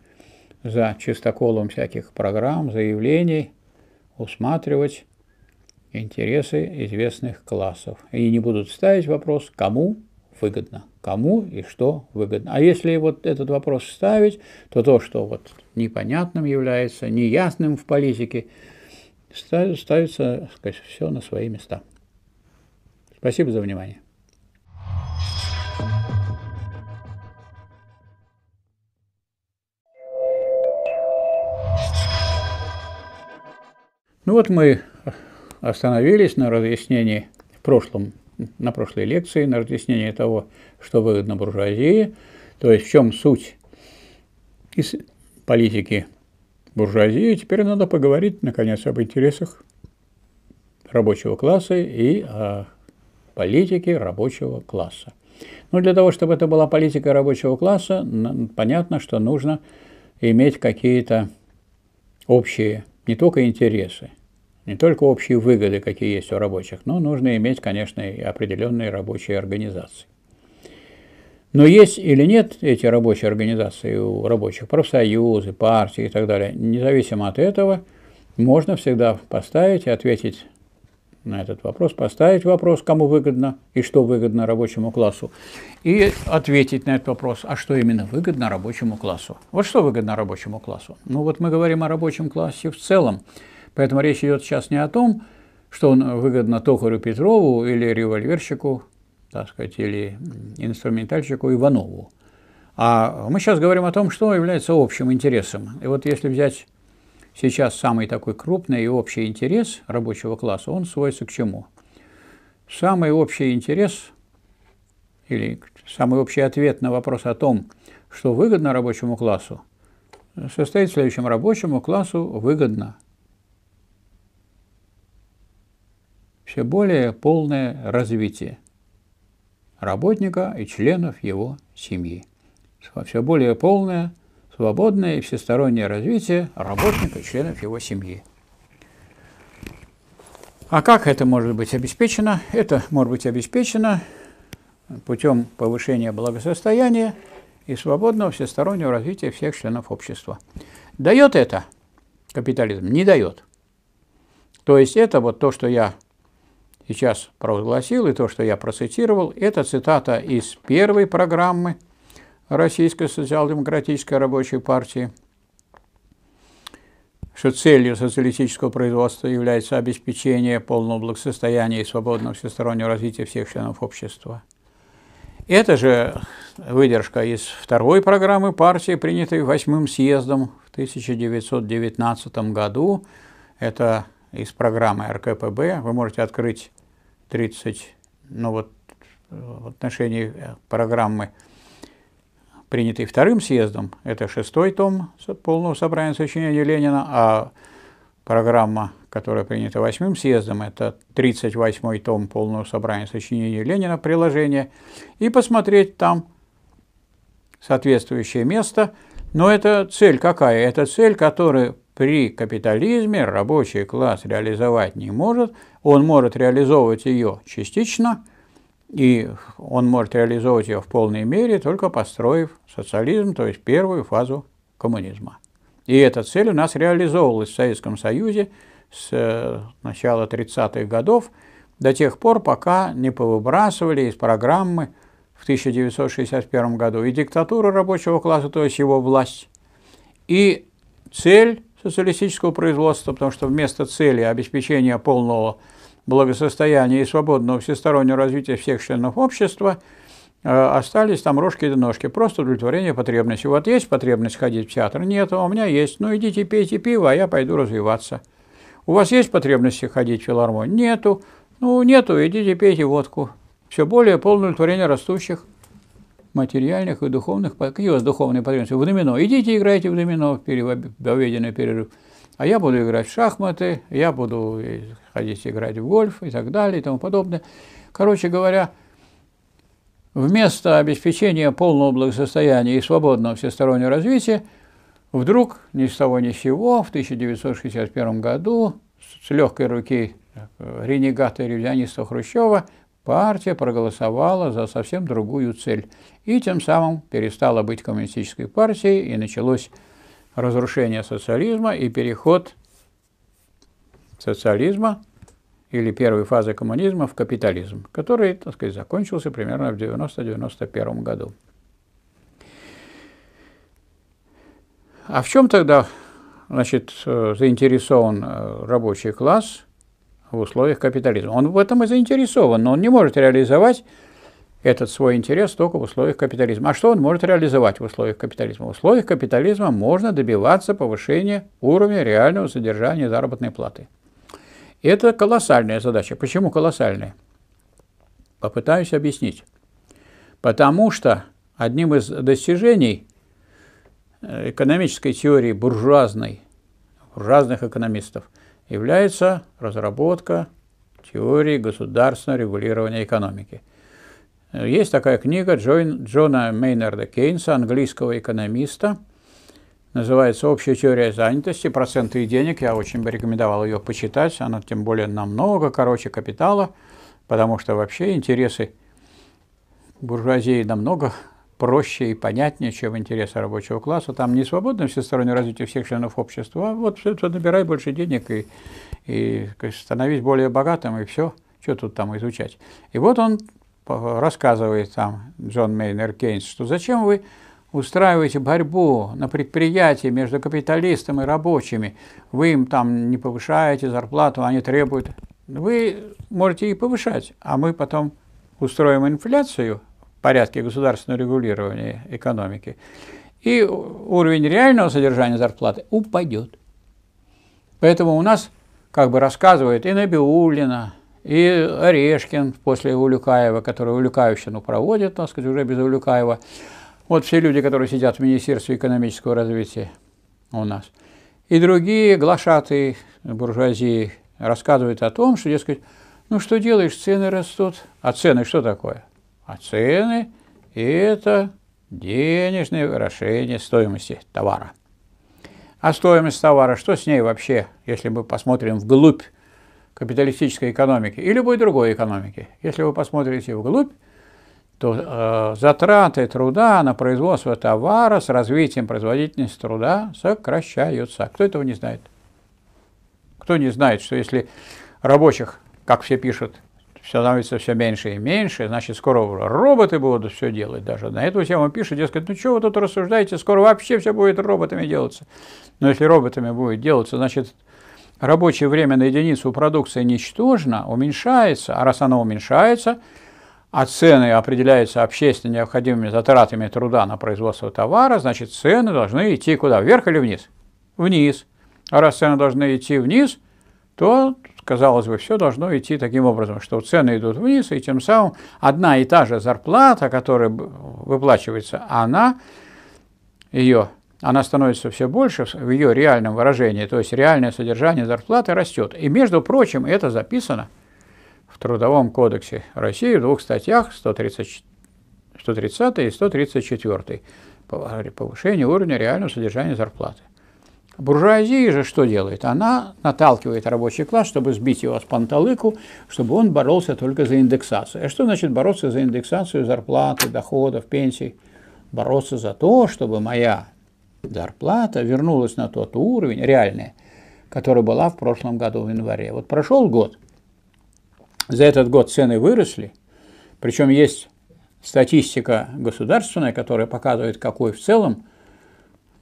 за чистоколом всяких программ, заявлений усматривать интересы известных классов. И не будут ставить вопрос, кому выгодно, кому и что выгодно. А если вот этот вопрос ставить, то то, что вот непонятным является, неясным в политике, ставится, сказать, все на свои места. Спасибо за внимание. Ну вот мы остановились на разъяснении в прошлом, на прошлой лекции, на разъяснении того, что выгодно буржуазии, то есть в чем суть из политики буржуазии. Теперь надо поговорить, наконец, об интересах рабочего класса и о политики рабочего класса. Но для того, чтобы это была политика рабочего класса, понятно, что нужно иметь какие-то общие, не только интересы, не только общие выгоды, какие есть у рабочих, но нужно иметь, конечно, и определенные рабочие организации. Но есть или нет эти рабочие организации у рабочих, профсоюзы, партии и так далее, независимо от этого, можно всегда поставить и ответить на этот вопрос, поставить вопрос, кому выгодно и что выгодно рабочему классу, и ответить на этот вопрос, а что именно выгодно рабочему классу. Вот что выгодно рабочему классу? Ну вот мы говорим о рабочем классе в целом, поэтому речь идет сейчас не о том, что он выгодно токарю Петрову или револьверщику, так сказать, или инструментальщику Иванову. А мы сейчас говорим о том, что является общим интересом. И вот если взять Сейчас самый такой крупный и общий интерес рабочего класса, он сводится к чему? Самый общий интерес или самый общий ответ на вопрос о том, что выгодно рабочему классу, состоит в следующем. Рабочему классу выгодно. Все более полное развитие работника и членов его семьи. Все более полное свободное и всестороннее развитие работника и членов его семьи. А как это может быть обеспечено? Это может быть обеспечено путем повышения благосостояния и свободного всестороннего развития всех членов общества. Дает это капитализм? Не дает. То есть это вот то, что я сейчас провозгласил и то, что я процитировал, это цитата из первой программы – Российской социал-демократической рабочей партии, что целью социалистического производства является обеспечение полного благосостояния и свободного всестороннего развития всех членов общества. Это же выдержка из второй программы партии, принятой восьмым съездом в 1919 году. Это из программы РКПБ. Вы можете открыть 30, ну вот в отношении программы принятый вторым съездом, это шестой том полного собрания сочинений Ленина, а программа, которая принята восьмым съездом, это 38-й том полного собрания сочинений Ленина, приложение, и посмотреть там соответствующее место. Но это цель какая? Это цель, которую при капитализме рабочий класс реализовать не может, он может реализовывать ее частично – и он может реализовать ее в полной мере, только построив социализм, то есть первую фазу коммунизма. И эта цель у нас реализовывалась в Советском Союзе с э, начала 30-х годов до тех пор, пока не повыбрасывали из программы в 1961 году и диктатуру рабочего класса, то есть его власть, и цель социалистического производства, потому что вместо цели обеспечения полного благосостояния и свободного всестороннего развития всех членов общества, э, остались там рожки и ножки, просто удовлетворение потребности. Вот есть потребность ходить в театр? Нет, а у меня есть. Ну идите пейте пиво, а я пойду развиваться. У вас есть потребности ходить в филармонию? Нету. Ну нету, идите пейте водку. Все более полное удовлетворение растущих материальных и духовных. Какие у вас духовные потребности? В домино. Идите играйте в домино в обеденный перерыв а я буду играть в шахматы, я буду ходить играть в гольф и так далее и тому подобное. Короче говоря, вместо обеспечения полного благосостояния и свободного всестороннего развития, вдруг ни с того ни с сего в 1961 году с легкой руки э, ренегата и ревизиониста Хрущева партия проголосовала за совсем другую цель и тем самым перестала быть коммунистической партией и началось разрушение социализма и переход социализма или первой фазы коммунизма в капитализм, который, так сказать, закончился примерно в 90-91 году. А в чем тогда, значит, э, заинтересован э, рабочий класс в условиях капитализма? Он в этом и заинтересован, но он не может реализовать этот свой интерес только в условиях капитализма. А что он может реализовать в условиях капитализма? В условиях капитализма можно добиваться повышения уровня реального содержания заработной платы. это колоссальная задача. Почему колоссальная? Попытаюсь объяснить. Потому что одним из достижений э, экономической теории буржуазной, буржуазных экономистов, является разработка теории государственного регулирования экономики – есть такая книга Джон, Джона Мейнарда Кейнса, английского экономиста. Называется «Общая теория занятости. Проценты и денег». Я очень бы рекомендовал ее почитать. Она тем более намного короче капитала, потому что вообще интересы буржуазии намного проще и понятнее, чем интересы рабочего класса. Там не свободно всестороннее развитие всех членов общества, а вот все это набирай больше денег и, и становись более богатым, и все. Что тут там изучать? И вот он рассказывает там Джон Мейнер Кейнс, что зачем вы устраиваете борьбу на предприятии между капиталистами и рабочими, вы им там не повышаете зарплату, они требуют. Вы можете и повышать, а мы потом устроим инфляцию в порядке государственного регулирования экономики, и уровень реального содержания зарплаты упадет. Поэтому у нас, как бы рассказывает и Набиулина, и Орешкин после Улюкаева, который Улюкаевщину проводит, так сказать, уже без Улюкаева. Вот все люди, которые сидят в Министерстве экономического развития у нас. И другие глашатые буржуазии рассказывают о том, что, дескать, ну что делаешь, цены растут. А цены что такое? А цены – это денежное выражение стоимости товара. А стоимость товара, что с ней вообще, если мы посмотрим вглубь капиталистической экономики и любой другой экономики. Если вы посмотрите вглубь, то э, затраты труда на производство товара с развитием производительности труда сокращаются. Кто этого не знает? Кто не знает, что если рабочих, как все пишут, становится все меньше и меньше, значит, скоро роботы будут все делать даже. На эту тему пишут, дескать, ну что вы тут рассуждаете, скоро вообще все будет роботами делаться. Но если роботами будет делаться, значит, рабочее время на единицу продукции ничтожно, уменьшается, а раз оно уменьшается, а цены определяются общественно необходимыми затратами труда на производство товара, значит цены должны идти куда, вверх или вниз? Вниз. А раз цены должны идти вниз, то, казалось бы, все должно идти таким образом, что цены идут вниз, и тем самым одна и та же зарплата, которая выплачивается, она, ее она становится все больше в ее реальном выражении, то есть реальное содержание зарплаты растет. И, между прочим, это записано в Трудовом кодексе России в двух статьях 130, 130 и 134 повышение уровня реального содержания зарплаты. Буржуазия же что делает? Она наталкивает рабочий класс, чтобы сбить его с панталыку, чтобы он боролся только за индексацию. А что значит бороться за индексацию зарплаты, доходов, пенсий? Бороться за то, чтобы моя зарплата вернулась на тот уровень, реальный, который была в прошлом году в январе. Вот прошел год, за этот год цены выросли, причем есть статистика государственная, которая показывает, какой в целом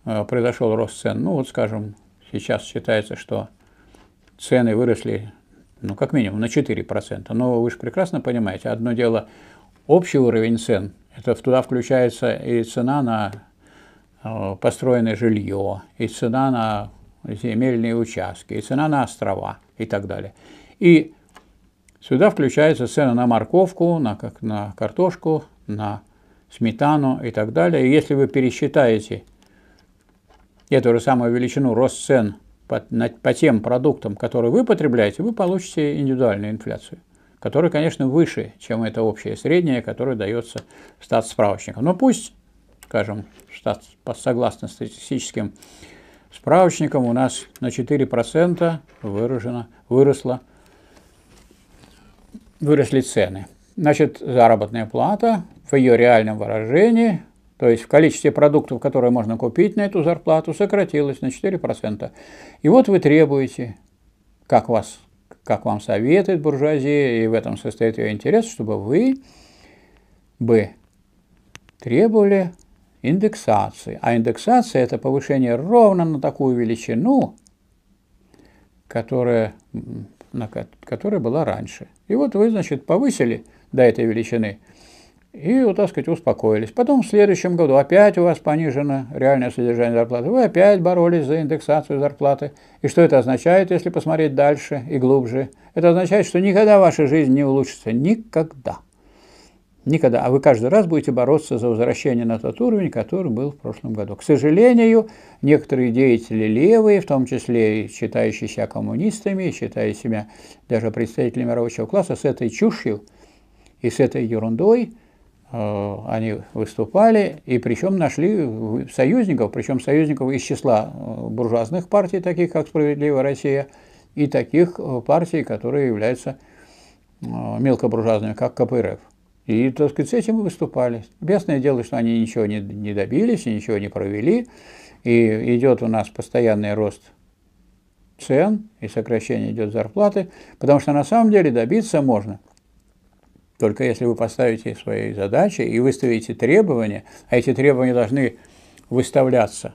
э, произошел рост цен. Ну вот, скажем, сейчас считается, что цены выросли, ну, как минимум, на 4%. Но вы же прекрасно понимаете, одно дело общий уровень цен, это туда включается и цена на Э, построено жилье, и цена на земельные участки, и цена на острова и так далее. И сюда включается цена на морковку, на, как, на картошку, на сметану и так далее. И если вы пересчитаете эту же самую величину рост цен по, на, по тем продуктам, которые вы потребляете, вы получите индивидуальную инфляцию, которая, конечно, выше, чем это общее среднее, которое дается статс справочника Но пусть, скажем, штат, согласно статистическим справочникам, у нас на 4% выражено, выросло, выросли цены. Значит, заработная плата в ее реальном выражении, то есть в количестве продуктов, которые можно купить на эту зарплату, сократилась на 4%. И вот вы требуете, как, вас, как вам советует буржуазия, и в этом состоит ее интерес, чтобы вы бы требовали индексации. А индексация – это повышение ровно на такую величину, которая, на, которая была раньше. И вот вы, значит, повысили до этой величины и, вот, так сказать, успокоились. Потом в следующем году опять у вас понижено реальное содержание зарплаты. Вы опять боролись за индексацию зарплаты. И что это означает, если посмотреть дальше и глубже? Это означает, что никогда ваша жизнь не улучшится. Никогда. Никогда. А вы каждый раз будете бороться за возвращение на тот уровень, который был в прошлом году. К сожалению, некоторые деятели левые, в том числе считающие себя коммунистами, считая себя даже представителями рабочего класса, с этой чушью и с этой ерундой э, они выступали, и причем нашли союзников, причем союзников из числа э, буржуазных партий, таких как «Справедливая Россия», и таких э, партий, которые являются э, мелкобуржуазными, как КПРФ. И, так сказать, с этим и выступали. Бесное дело, что они ничего не, не добились, ничего не провели. И идет у нас постоянный рост цен и сокращение идет зарплаты, потому что на самом деле добиться можно. Только если вы поставите свои задачи и выставите требования, а эти требования должны выставляться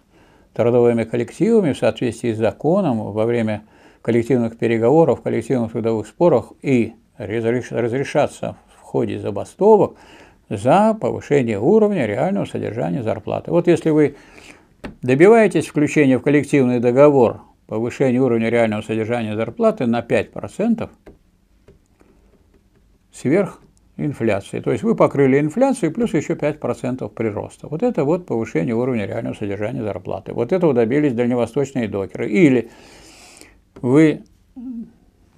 трудовыми коллективами в соответствии с законом во время коллективных переговоров, коллективных трудовых споров и разрешаться ходе забастовок за повышение уровня реального содержания зарплаты. Вот если вы добиваетесь включения в коллективный договор повышения уровня реального содержания зарплаты на 5% сверх инфляции. То есть вы покрыли инфляцию плюс еще 5% прироста. Вот это вот повышение уровня реального содержания зарплаты. Вот этого добились дальневосточные докеры. Или вы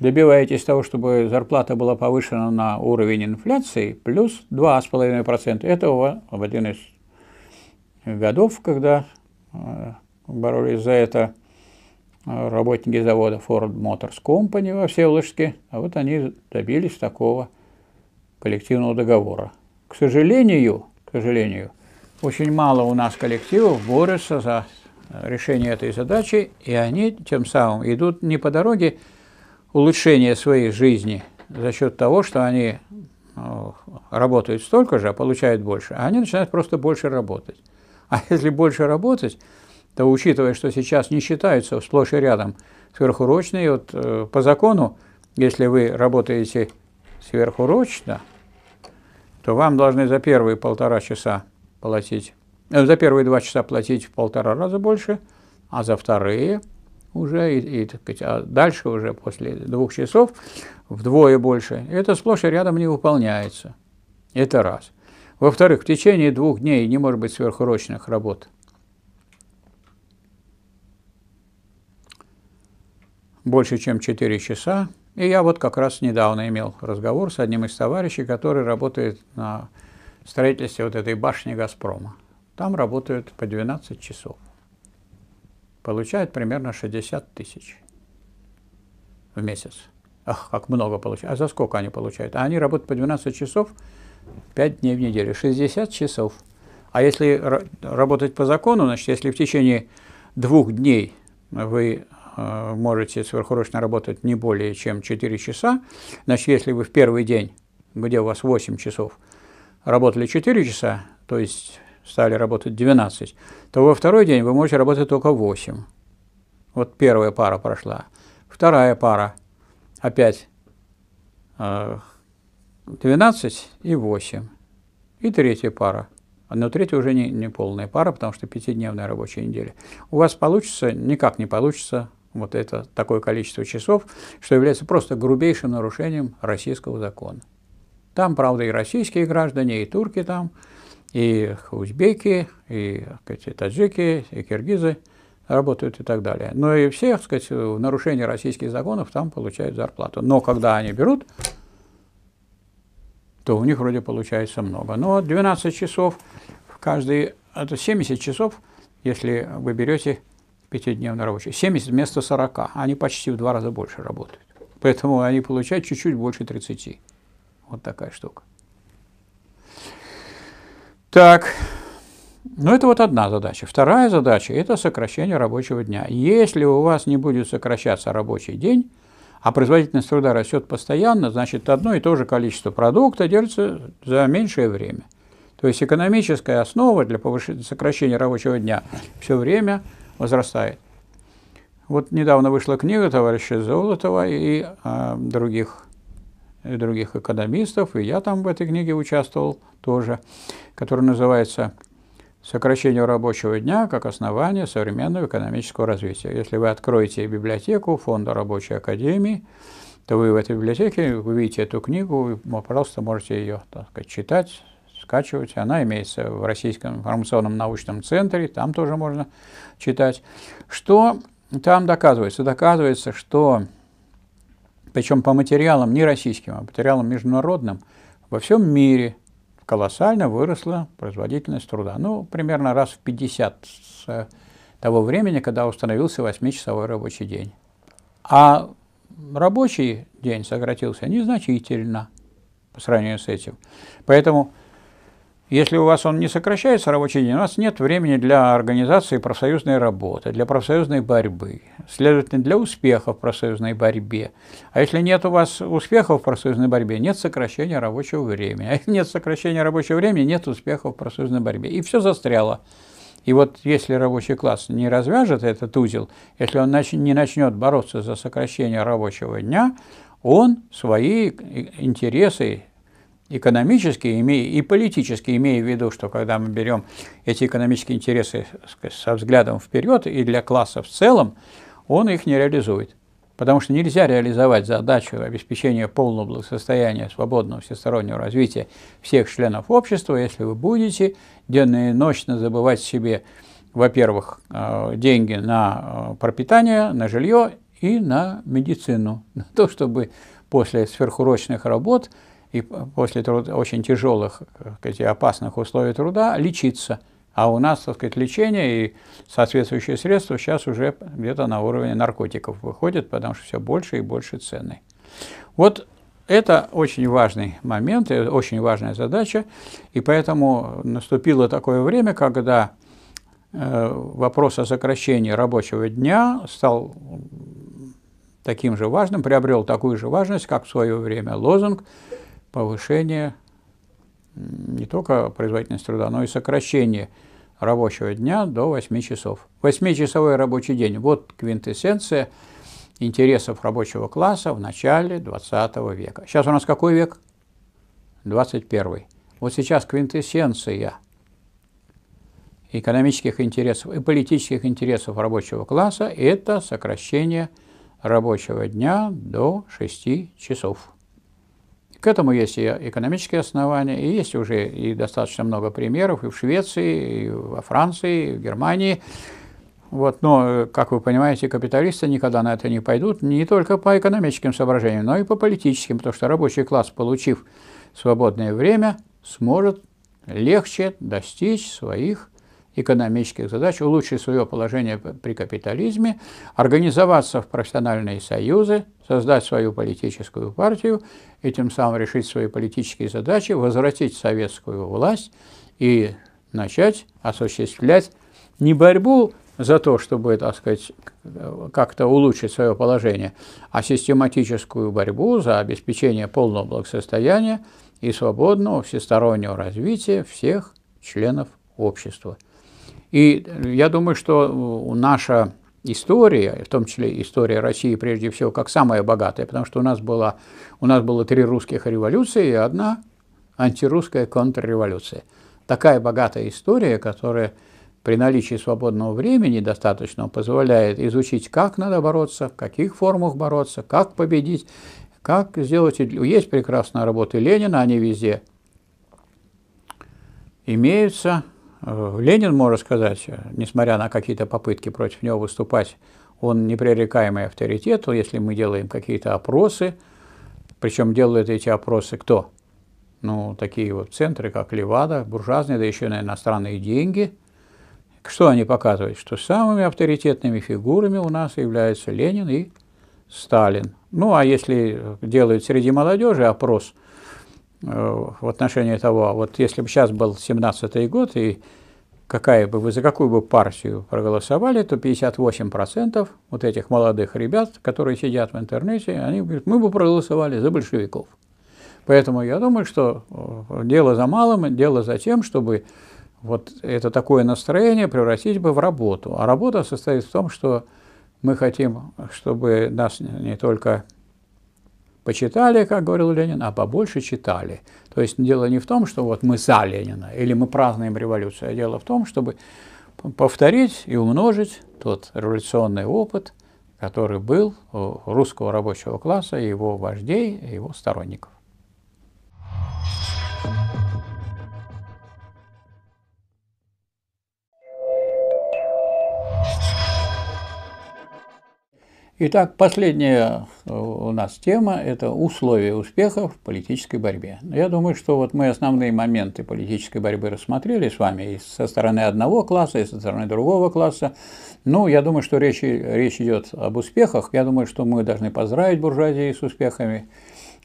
добиваетесь того, чтобы зарплата была повышена на уровень инфляции, плюс 2,5%. Это в один из годов, когда э, боролись за это э, работники завода Ford Motors Company во Всеволожске, а вот они добились такого коллективного договора. К сожалению, к сожалению, очень мало у нас коллективов борются за э, решение этой задачи, и они тем самым идут не по дороге, улучшение своей жизни за счет того, что они э, работают столько же, а получают больше, а они начинают просто больше работать. А если больше работать, то учитывая, что сейчас не считаются сплошь и рядом сверхурочные, вот э, по закону, если вы работаете сверхурочно, то вам должны за первые полтора часа платить, э, за первые два часа платить в полтора раза больше, а за вторые – уже, и, и, так а дальше уже после двух часов вдвое больше, это сплошь и рядом не выполняется. Это раз. Во-вторых, в течение двух дней не может быть сверхурочных работ. Больше, чем 4 часа. И я вот как раз недавно имел разговор с одним из товарищей, который работает на строительстве вот этой башни «Газпрома». Там работают по 12 часов получает примерно 60 тысяч в месяц. Ах, как много получают. А за сколько они получают? А они работают по 12 часов 5 дней в неделю. 60 часов. А если работать по закону, значит, если в течение двух дней вы э, можете сверхурочно работать не более чем 4 часа, значит, если вы в первый день, где у вас 8 часов, работали 4 часа, то есть стали работать 12, то во второй день вы можете работать только 8. Вот первая пара прошла. Вторая пара опять 12 э, и 8. И третья пара. Но третья уже не, не полная пара, потому что пятидневная рабочая неделя. У вас получится, никак не получится вот это такое количество часов, что является просто грубейшим нарушением российского закона. Там, правда, и российские граждане, и турки там, и узбеки, и, сказать, таджики, и киргизы работают и так далее. Но и все, так сказать, в нарушении российских законов там получают зарплату. Но когда они берут, то у них вроде получается много. Но 12 часов в каждый, это 70 часов, если вы берете пятидневный рабочий. 70 вместо 40. Они почти в два раза больше работают. Поэтому они получают чуть-чуть больше 30. Вот такая штука. Так, ну это вот одна задача. Вторая задача – это сокращение рабочего дня. Если у вас не будет сокращаться рабочий день, а производительность труда растет постоянно, значит, одно и то же количество продукта держится за меньшее время. То есть экономическая основа для повышения, сокращения рабочего дня все время возрастает. Вот недавно вышла книга товарища Золотова и э, других других экономистов, и я там в этой книге участвовал тоже, которая называется «Сокращение рабочего дня как основание современного экономического развития». Если вы откроете библиотеку Фонда рабочей академии, то вы в этой библиотеке увидите эту книгу, вы ну, просто можете ее так сказать, читать, скачивать. Она имеется в Российском информационном научном центре, там тоже можно читать. Что там доказывается? Доказывается, что причем по материалам не российским, а материалам международным, во всем мире колоссально выросла производительность труда. Ну, примерно раз в 50 с э, того времени, когда установился 8-часовой рабочий день. А рабочий день сократился незначительно по сравнению с этим. Поэтому если у вас он не сокращается, рабочий день, у нас нет времени для организации профсоюзной работы, для профсоюзной борьбы, следовательно, для успеха в профсоюзной борьбе. А если нет у вас успеха в профсоюзной борьбе, нет сокращения рабочего времени. А если нет сокращения рабочего времени, нет успеха в профсоюзной борьбе. И все застряло. И вот если рабочий класс не развяжет этот узел, если он не начнет бороться за сокращение рабочего дня, он свои интересы экономически имея, и политически имея в виду, что когда мы берем эти экономические интересы со взглядом вперед и для класса в целом, он их не реализует. Потому что нельзя реализовать задачу обеспечения полного благосостояния, свободного всестороннего развития всех членов общества, если вы будете денно и ночно забывать себе, во-первых, э, деньги на э, пропитание, на жилье и на медицину, на то, чтобы после сверхурочных работ и после труда, очень тяжелых, сказать, э, опасных условий труда лечиться. А у нас, так сказать, лечение и соответствующие средства сейчас уже где-то на уровне наркотиков выходит, потому что все больше и больше цены. Вот это очень важный момент, э, очень важная задача, и поэтому наступило такое время, когда э, вопрос о сокращении рабочего дня стал таким же важным, приобрел такую же важность, как в свое время лозунг повышение не только производительности труда, но и сокращение рабочего дня до 8 часов. Восьмичасовой рабочий день – вот квинтэссенция интересов рабочего класса в начале 20 века. Сейчас у нас какой век? 21. Вот сейчас квинтэссенция экономических интересов и политических интересов рабочего класса – это сокращение рабочего дня до 6 часов. К этому есть и экономические основания, и есть уже и достаточно много примеров и в Швеции, и во Франции, и в Германии. Вот, но, э, как вы понимаете, капиталисты никогда на это не пойдут, не только по экономическим соображениям, но и по политическим, потому что рабочий класс, получив свободное время, сможет легче достичь своих экономических задач, улучшить свое положение при капитализме, организоваться в профессиональные союзы, создать свою политическую партию и тем самым решить свои политические задачи, возвратить советскую власть и начать осуществлять не борьбу за то, чтобы, так сказать, как-то улучшить свое положение, а систематическую борьбу за обеспечение полного благосостояния и свободного всестороннего развития всех членов общества. И я думаю, что наша история, в том числе история России прежде всего, как самая богатая, потому что у нас, была, у нас было три русских революции и одна антирусская контрреволюция. Такая богатая история, которая при наличии свободного времени достаточно позволяет изучить, как надо бороться, в каких формах бороться, как победить, как сделать... Есть прекрасные работы Ленина, они везде имеются – Э, Ленин, можно сказать, несмотря на какие-то попытки против него выступать, он непререкаемый авторитет, если мы делаем какие-то опросы, причем делают эти опросы кто? Ну, такие вот центры, как Левада, буржуазные, да еще на иностранные деньги. Что они показывают? Что самыми авторитетными фигурами у нас являются Ленин и Сталин. Ну, а если делают среди молодежи опрос – Э, в отношении того, а вот если бы сейчас был 17-й год, и какая бы вы, за какую бы партию проголосовали, то 58% вот этих молодых ребят, которые сидят в интернете, они говорят, мы бы проголосовали за большевиков. Поэтому я думаю, что э, дело за малым, дело за тем, чтобы вот это такое настроение превратить бы в работу. А работа состоит в том, что мы хотим, чтобы нас не только Почитали, как говорил Ленин, а побольше читали. То есть дело не в том, что вот мы за Ленина или мы празднуем революцию, а дело в том, чтобы повторить и умножить тот революционный опыт, который был у русского рабочего класса, его вождей, его сторонников. Итак, последняя э, у нас тема – это условия успеха в политической борьбе. Я думаю, что вот мы основные моменты политической борьбы рассмотрели с вами и со стороны одного класса, и со стороны другого класса. Ну, я думаю, что речь, речь идет об успехах. Я думаю, что мы должны поздравить буржуазии с успехами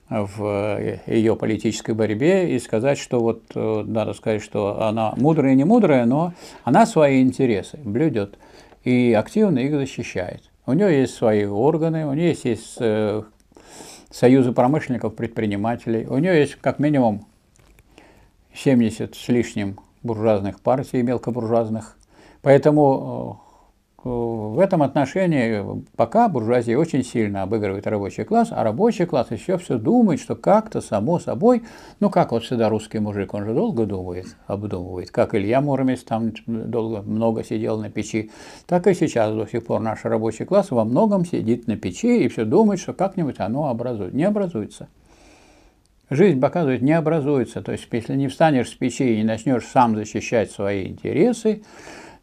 в э, ее политической борьбе и сказать, что вот э, надо сказать, что она мудрая и не мудрая, но она свои интересы блюдет и активно их защищает. У нее есть свои органы, у нее есть, есть э, союзы промышленников, предпринимателей, у нее есть как минимум 70 с лишним буржуазных партий, мелкобуржуазных. Поэтому э, в этом отношении пока буржуазия очень сильно обыгрывает рабочий класс, а рабочий класс еще все думает, что как-то само собой, ну как вот всегда русский мужик, он же долго думает, обдумывает, как Илья Муромец там долго, много сидел на печи, так и сейчас до сих пор наш рабочий класс во многом сидит на печи и все думает, что как-нибудь оно образует. Не образуется. Жизнь показывает, не образуется. То есть, если не встанешь с печи и не начнешь сам защищать свои интересы,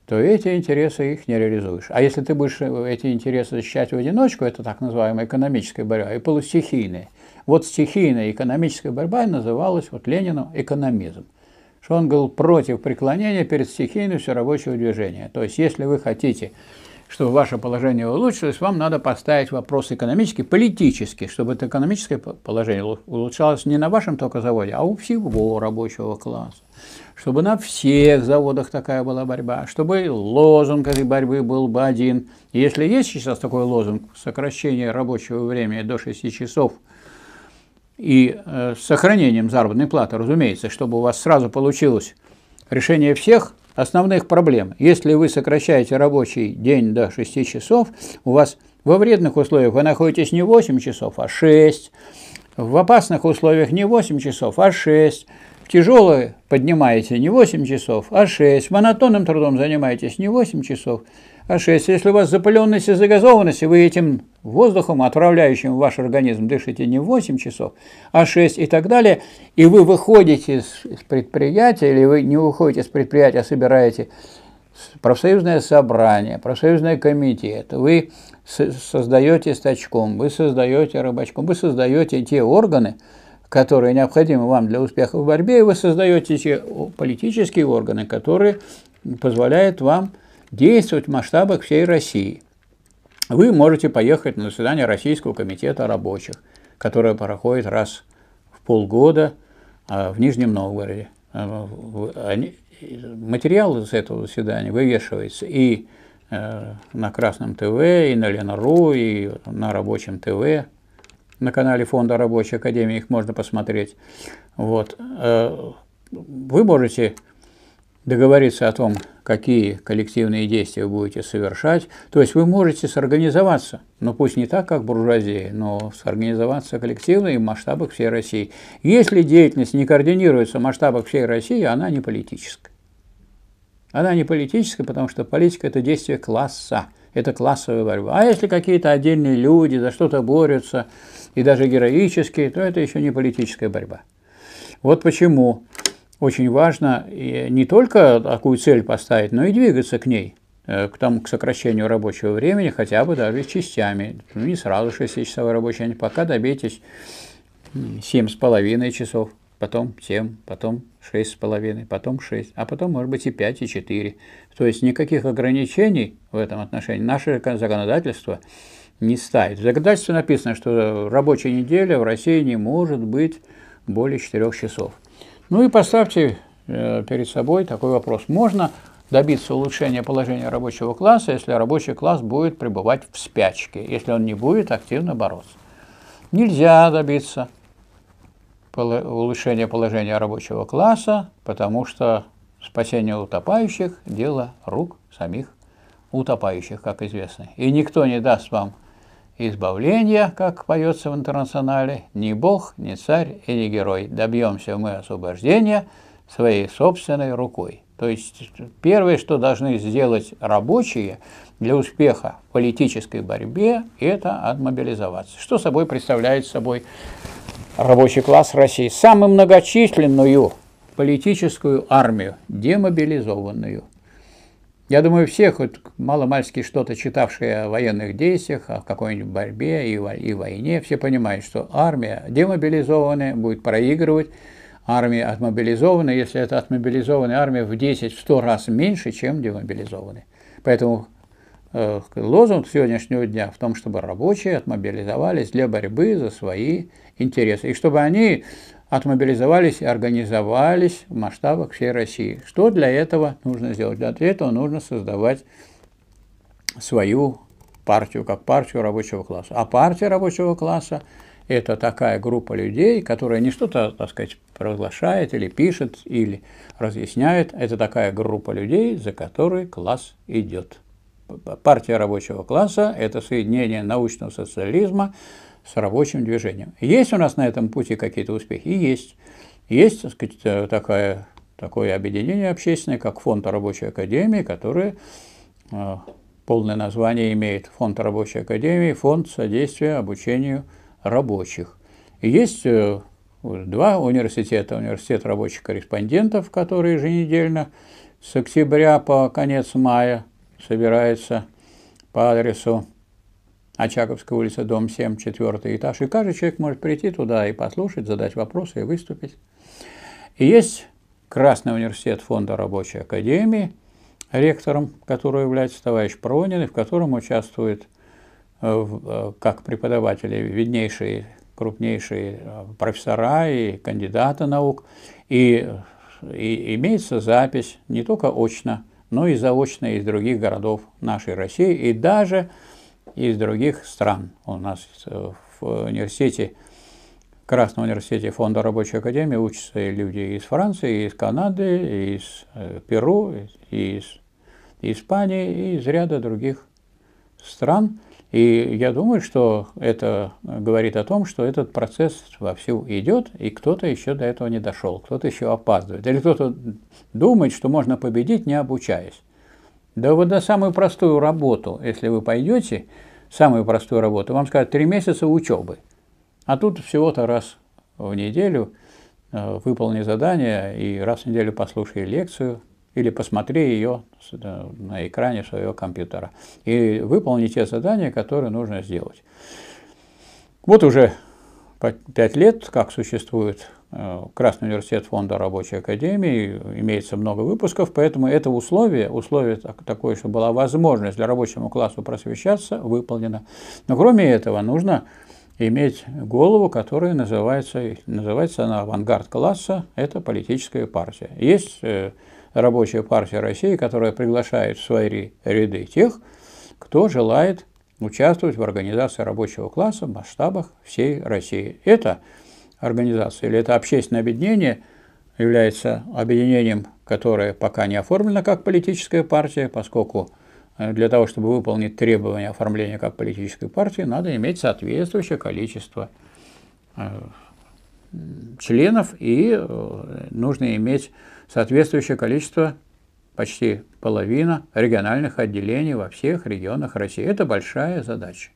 то эти интересы их не реализуешь. А если ты будешь э, эти интересы защищать в одиночку, это так называемая экономическая борьба, и полустихийная. Вот стихийная экономическая борьба называлась вот Лениным экономизм. Что он был против преклонения перед стихийностью рабочего движения. То есть, если вы хотите, чтобы ваше положение улучшилось, вам надо поставить вопрос экономический, политический, чтобы это экономическое положение улучшалось не на вашем только заводе, а у всего рабочего класса чтобы на всех заводах такая была борьба, чтобы лозунг этой борьбы был бы один. И если есть сейчас такой лозунг сокращение рабочего времени до 6 часов и э, сохранением заработной платы, разумеется, чтобы у вас сразу получилось решение всех основных проблем. Если вы сокращаете рабочий день до 6 часов, у вас во вредных условиях вы находитесь не 8 часов, а 6. В опасных условиях не 8 часов, а 6 тяжелое поднимаете не 8 часов, а 6. Монотонным трудом занимаетесь не 8 часов, а 6. Если у вас запыленность и загазованность, и вы этим воздухом, отправляющим в ваш организм, дышите не 8 часов, а 6 и так далее, и вы выходите с предприятия, или вы не выходите с предприятия, а собираете профсоюзное собрание, профсоюзный комитет, вы создаете стачком, вы создаете рыбачком, вы создаете те органы, которые необходимы вам для успеха в борьбе, и вы создаете те политические органы, которые позволяют вам действовать в масштабах всей России. Вы можете поехать на заседание Российского комитета рабочих, которое проходит раз в полгода а, в Нижнем Новгороде. А, материал из этого заседания вывешивается и э, на Красном ТВ, и на Ленару, и на Рабочем ТВ, на канале Фонда Рабочей Академии, их можно посмотреть. Вот. Э, вы можете договориться о том, какие коллективные действия вы будете совершать. То есть вы можете сорганизоваться, но пусть не так, как буржуазия, но сорганизоваться коллективно и в масштабах всей России. Если деятельность не координируется в масштабах всей России, она не политическая. Она не политическая, потому что политика – это действие класса. Это классовая борьба. А если какие-то отдельные люди за что-то борются, и даже героические, то это еще не политическая борьба. Вот почему очень важно не только такую цель поставить, но и двигаться к ней, э, к тому, к сокращению рабочего времени, хотя бы даже частями. Ну, не сразу 6-часовой рабочий день, пока добейтесь 7,5 часов потом 7, потом 6,5, потом 6, а потом, может быть, и 5, и 4. То есть никаких ограничений в этом отношении наше законодательство не ставит. В законодательстве написано, что рабочая неделя в России не может быть более 4 часов. Ну и поставьте э, перед собой такой вопрос. Можно добиться улучшения положения рабочего класса, если рабочий класс будет пребывать в спячке, если он не будет активно бороться? Нельзя добиться улучшение положения рабочего класса, потому что спасение утопающих – дело рук самих утопающих, как известно. И никто не даст вам избавления, как поется в интернационале, ни бог, ни царь и ни герой. Добьемся мы освобождения своей собственной рукой. То есть первое, что должны сделать рабочие для успеха в политической борьбе, это отмобилизоваться. Что собой представляет собой рабочий класс России, самую многочисленную политическую армию, демобилизованную. Я думаю, все, хоть маломальски что-то читавшие о военных действиях, о какой-нибудь борьбе и, войне, все понимают, что армия демобилизованная будет проигрывать армии отмобилизованной, если это отмобилизованная армия в 10-100 в раз меньше, чем демобилизованная. Поэтому э, лозунг сегодняшнего дня в том, чтобы рабочие отмобилизовались для борьбы за свои интересы, и чтобы они отмобилизовались и организовались в масштабах всей России. Что для этого нужно сделать? Для этого нужно создавать свою партию, как партию рабочего класса. А партия рабочего класса – это такая группа людей, которая не что-то, так сказать, проглашает или пишет, или разъясняет. Это такая группа людей, за которой класс идет. Партия рабочего класса – это соединение научного социализма с рабочим движением. Есть у нас на этом пути какие-то успехи? есть. Есть, так сказать, э, такая, такое объединение общественное, как Фонд Рабочей Академии, которое э, полное название имеет Фонд Рабочей Академии, Фонд содействия обучению рабочих. есть э, два университета. Университет рабочих корреспондентов, который еженедельно с октября по конец мая собирается по адресу Очаковская улица, дом 7, четвертый этаж. И каждый человек может прийти туда и послушать, задать вопросы и выступить. И есть Красный университет Фонда рабочей академии, ректором которого является товарищ Пронин, и в котором участвует э, э, как преподаватели виднейшие, крупнейшие э, профессора и кандидаты наук. И, и имеется запись не только очно, но и заочно из других городов нашей России. И даже из других стран. У нас э, в университете, Красном университете Фонда Рабочей Академии учатся и люди из Франции, и из Канады, и из э, Перу, и из Испании, и из ряда других стран. И я думаю, что это говорит о том, что этот процесс вовсю идет, и кто-то еще до этого не дошел, кто-то еще опаздывает, или кто-то думает, что можно победить, не обучаясь. Да вы на самую простую работу, если вы пойдете, самую простую работу, вам скажут три месяца учебы. А тут всего-то раз в неделю э, выполни задание и раз в неделю послушай лекцию или посмотри ее э, на экране своего компьютера и выполни те задания, которые нужно сделать. Вот уже пять лет, как существует э, Красный университет фонда рабочей академии, имеется много выпусков, поэтому это условие, условие такое, что была возможность для рабочему классу просвещаться, выполнено. Но кроме этого нужно иметь голову, которая называется, называется она авангард класса, это политическая партия. Есть э, рабочая партия России, которая приглашает в свои ряды тех, кто желает участвовать в организации рабочего класса в масштабах всей России. Это организация или это общественное объединение является объединением, которое пока не оформлено как политическая партия, поскольку э, для того, чтобы выполнить требования оформления как политической партии, надо иметь соответствующее количество э, членов и э, нужно иметь соответствующее количество почти половина региональных отделений во всех регионах России. Это большая задача.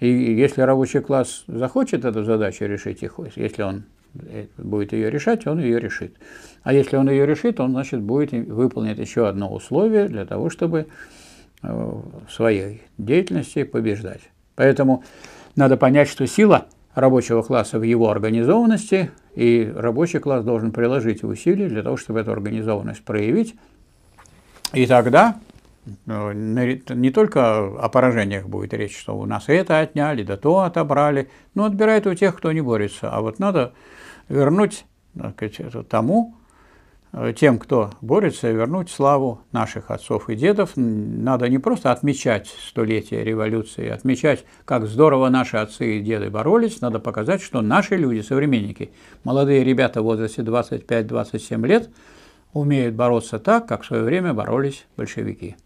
И если рабочий класс захочет эту задачу решить, если он э, будет ее решать, он ее решит. А если он ее решит, он, значит, будет выполнять еще одно условие для того, чтобы э, в своей деятельности побеждать. Поэтому надо понять, что сила рабочего класса в его организованности, и рабочий класс должен приложить усилия для того, чтобы эту организованность проявить и тогда э, не только о поражениях будет речь, что у нас это отняли, да то отобрали, но отбирают у тех, кто не борется. А вот надо вернуть сказать, тому, э, тем, кто борется, вернуть славу наших отцов и дедов. Надо не просто отмечать столетие революции, а отмечать, как здорово наши отцы и деды боролись, надо показать, что наши люди, современники, молодые ребята в возрасте 25-27 лет – умеют бороться так, как в свое время боролись большевики.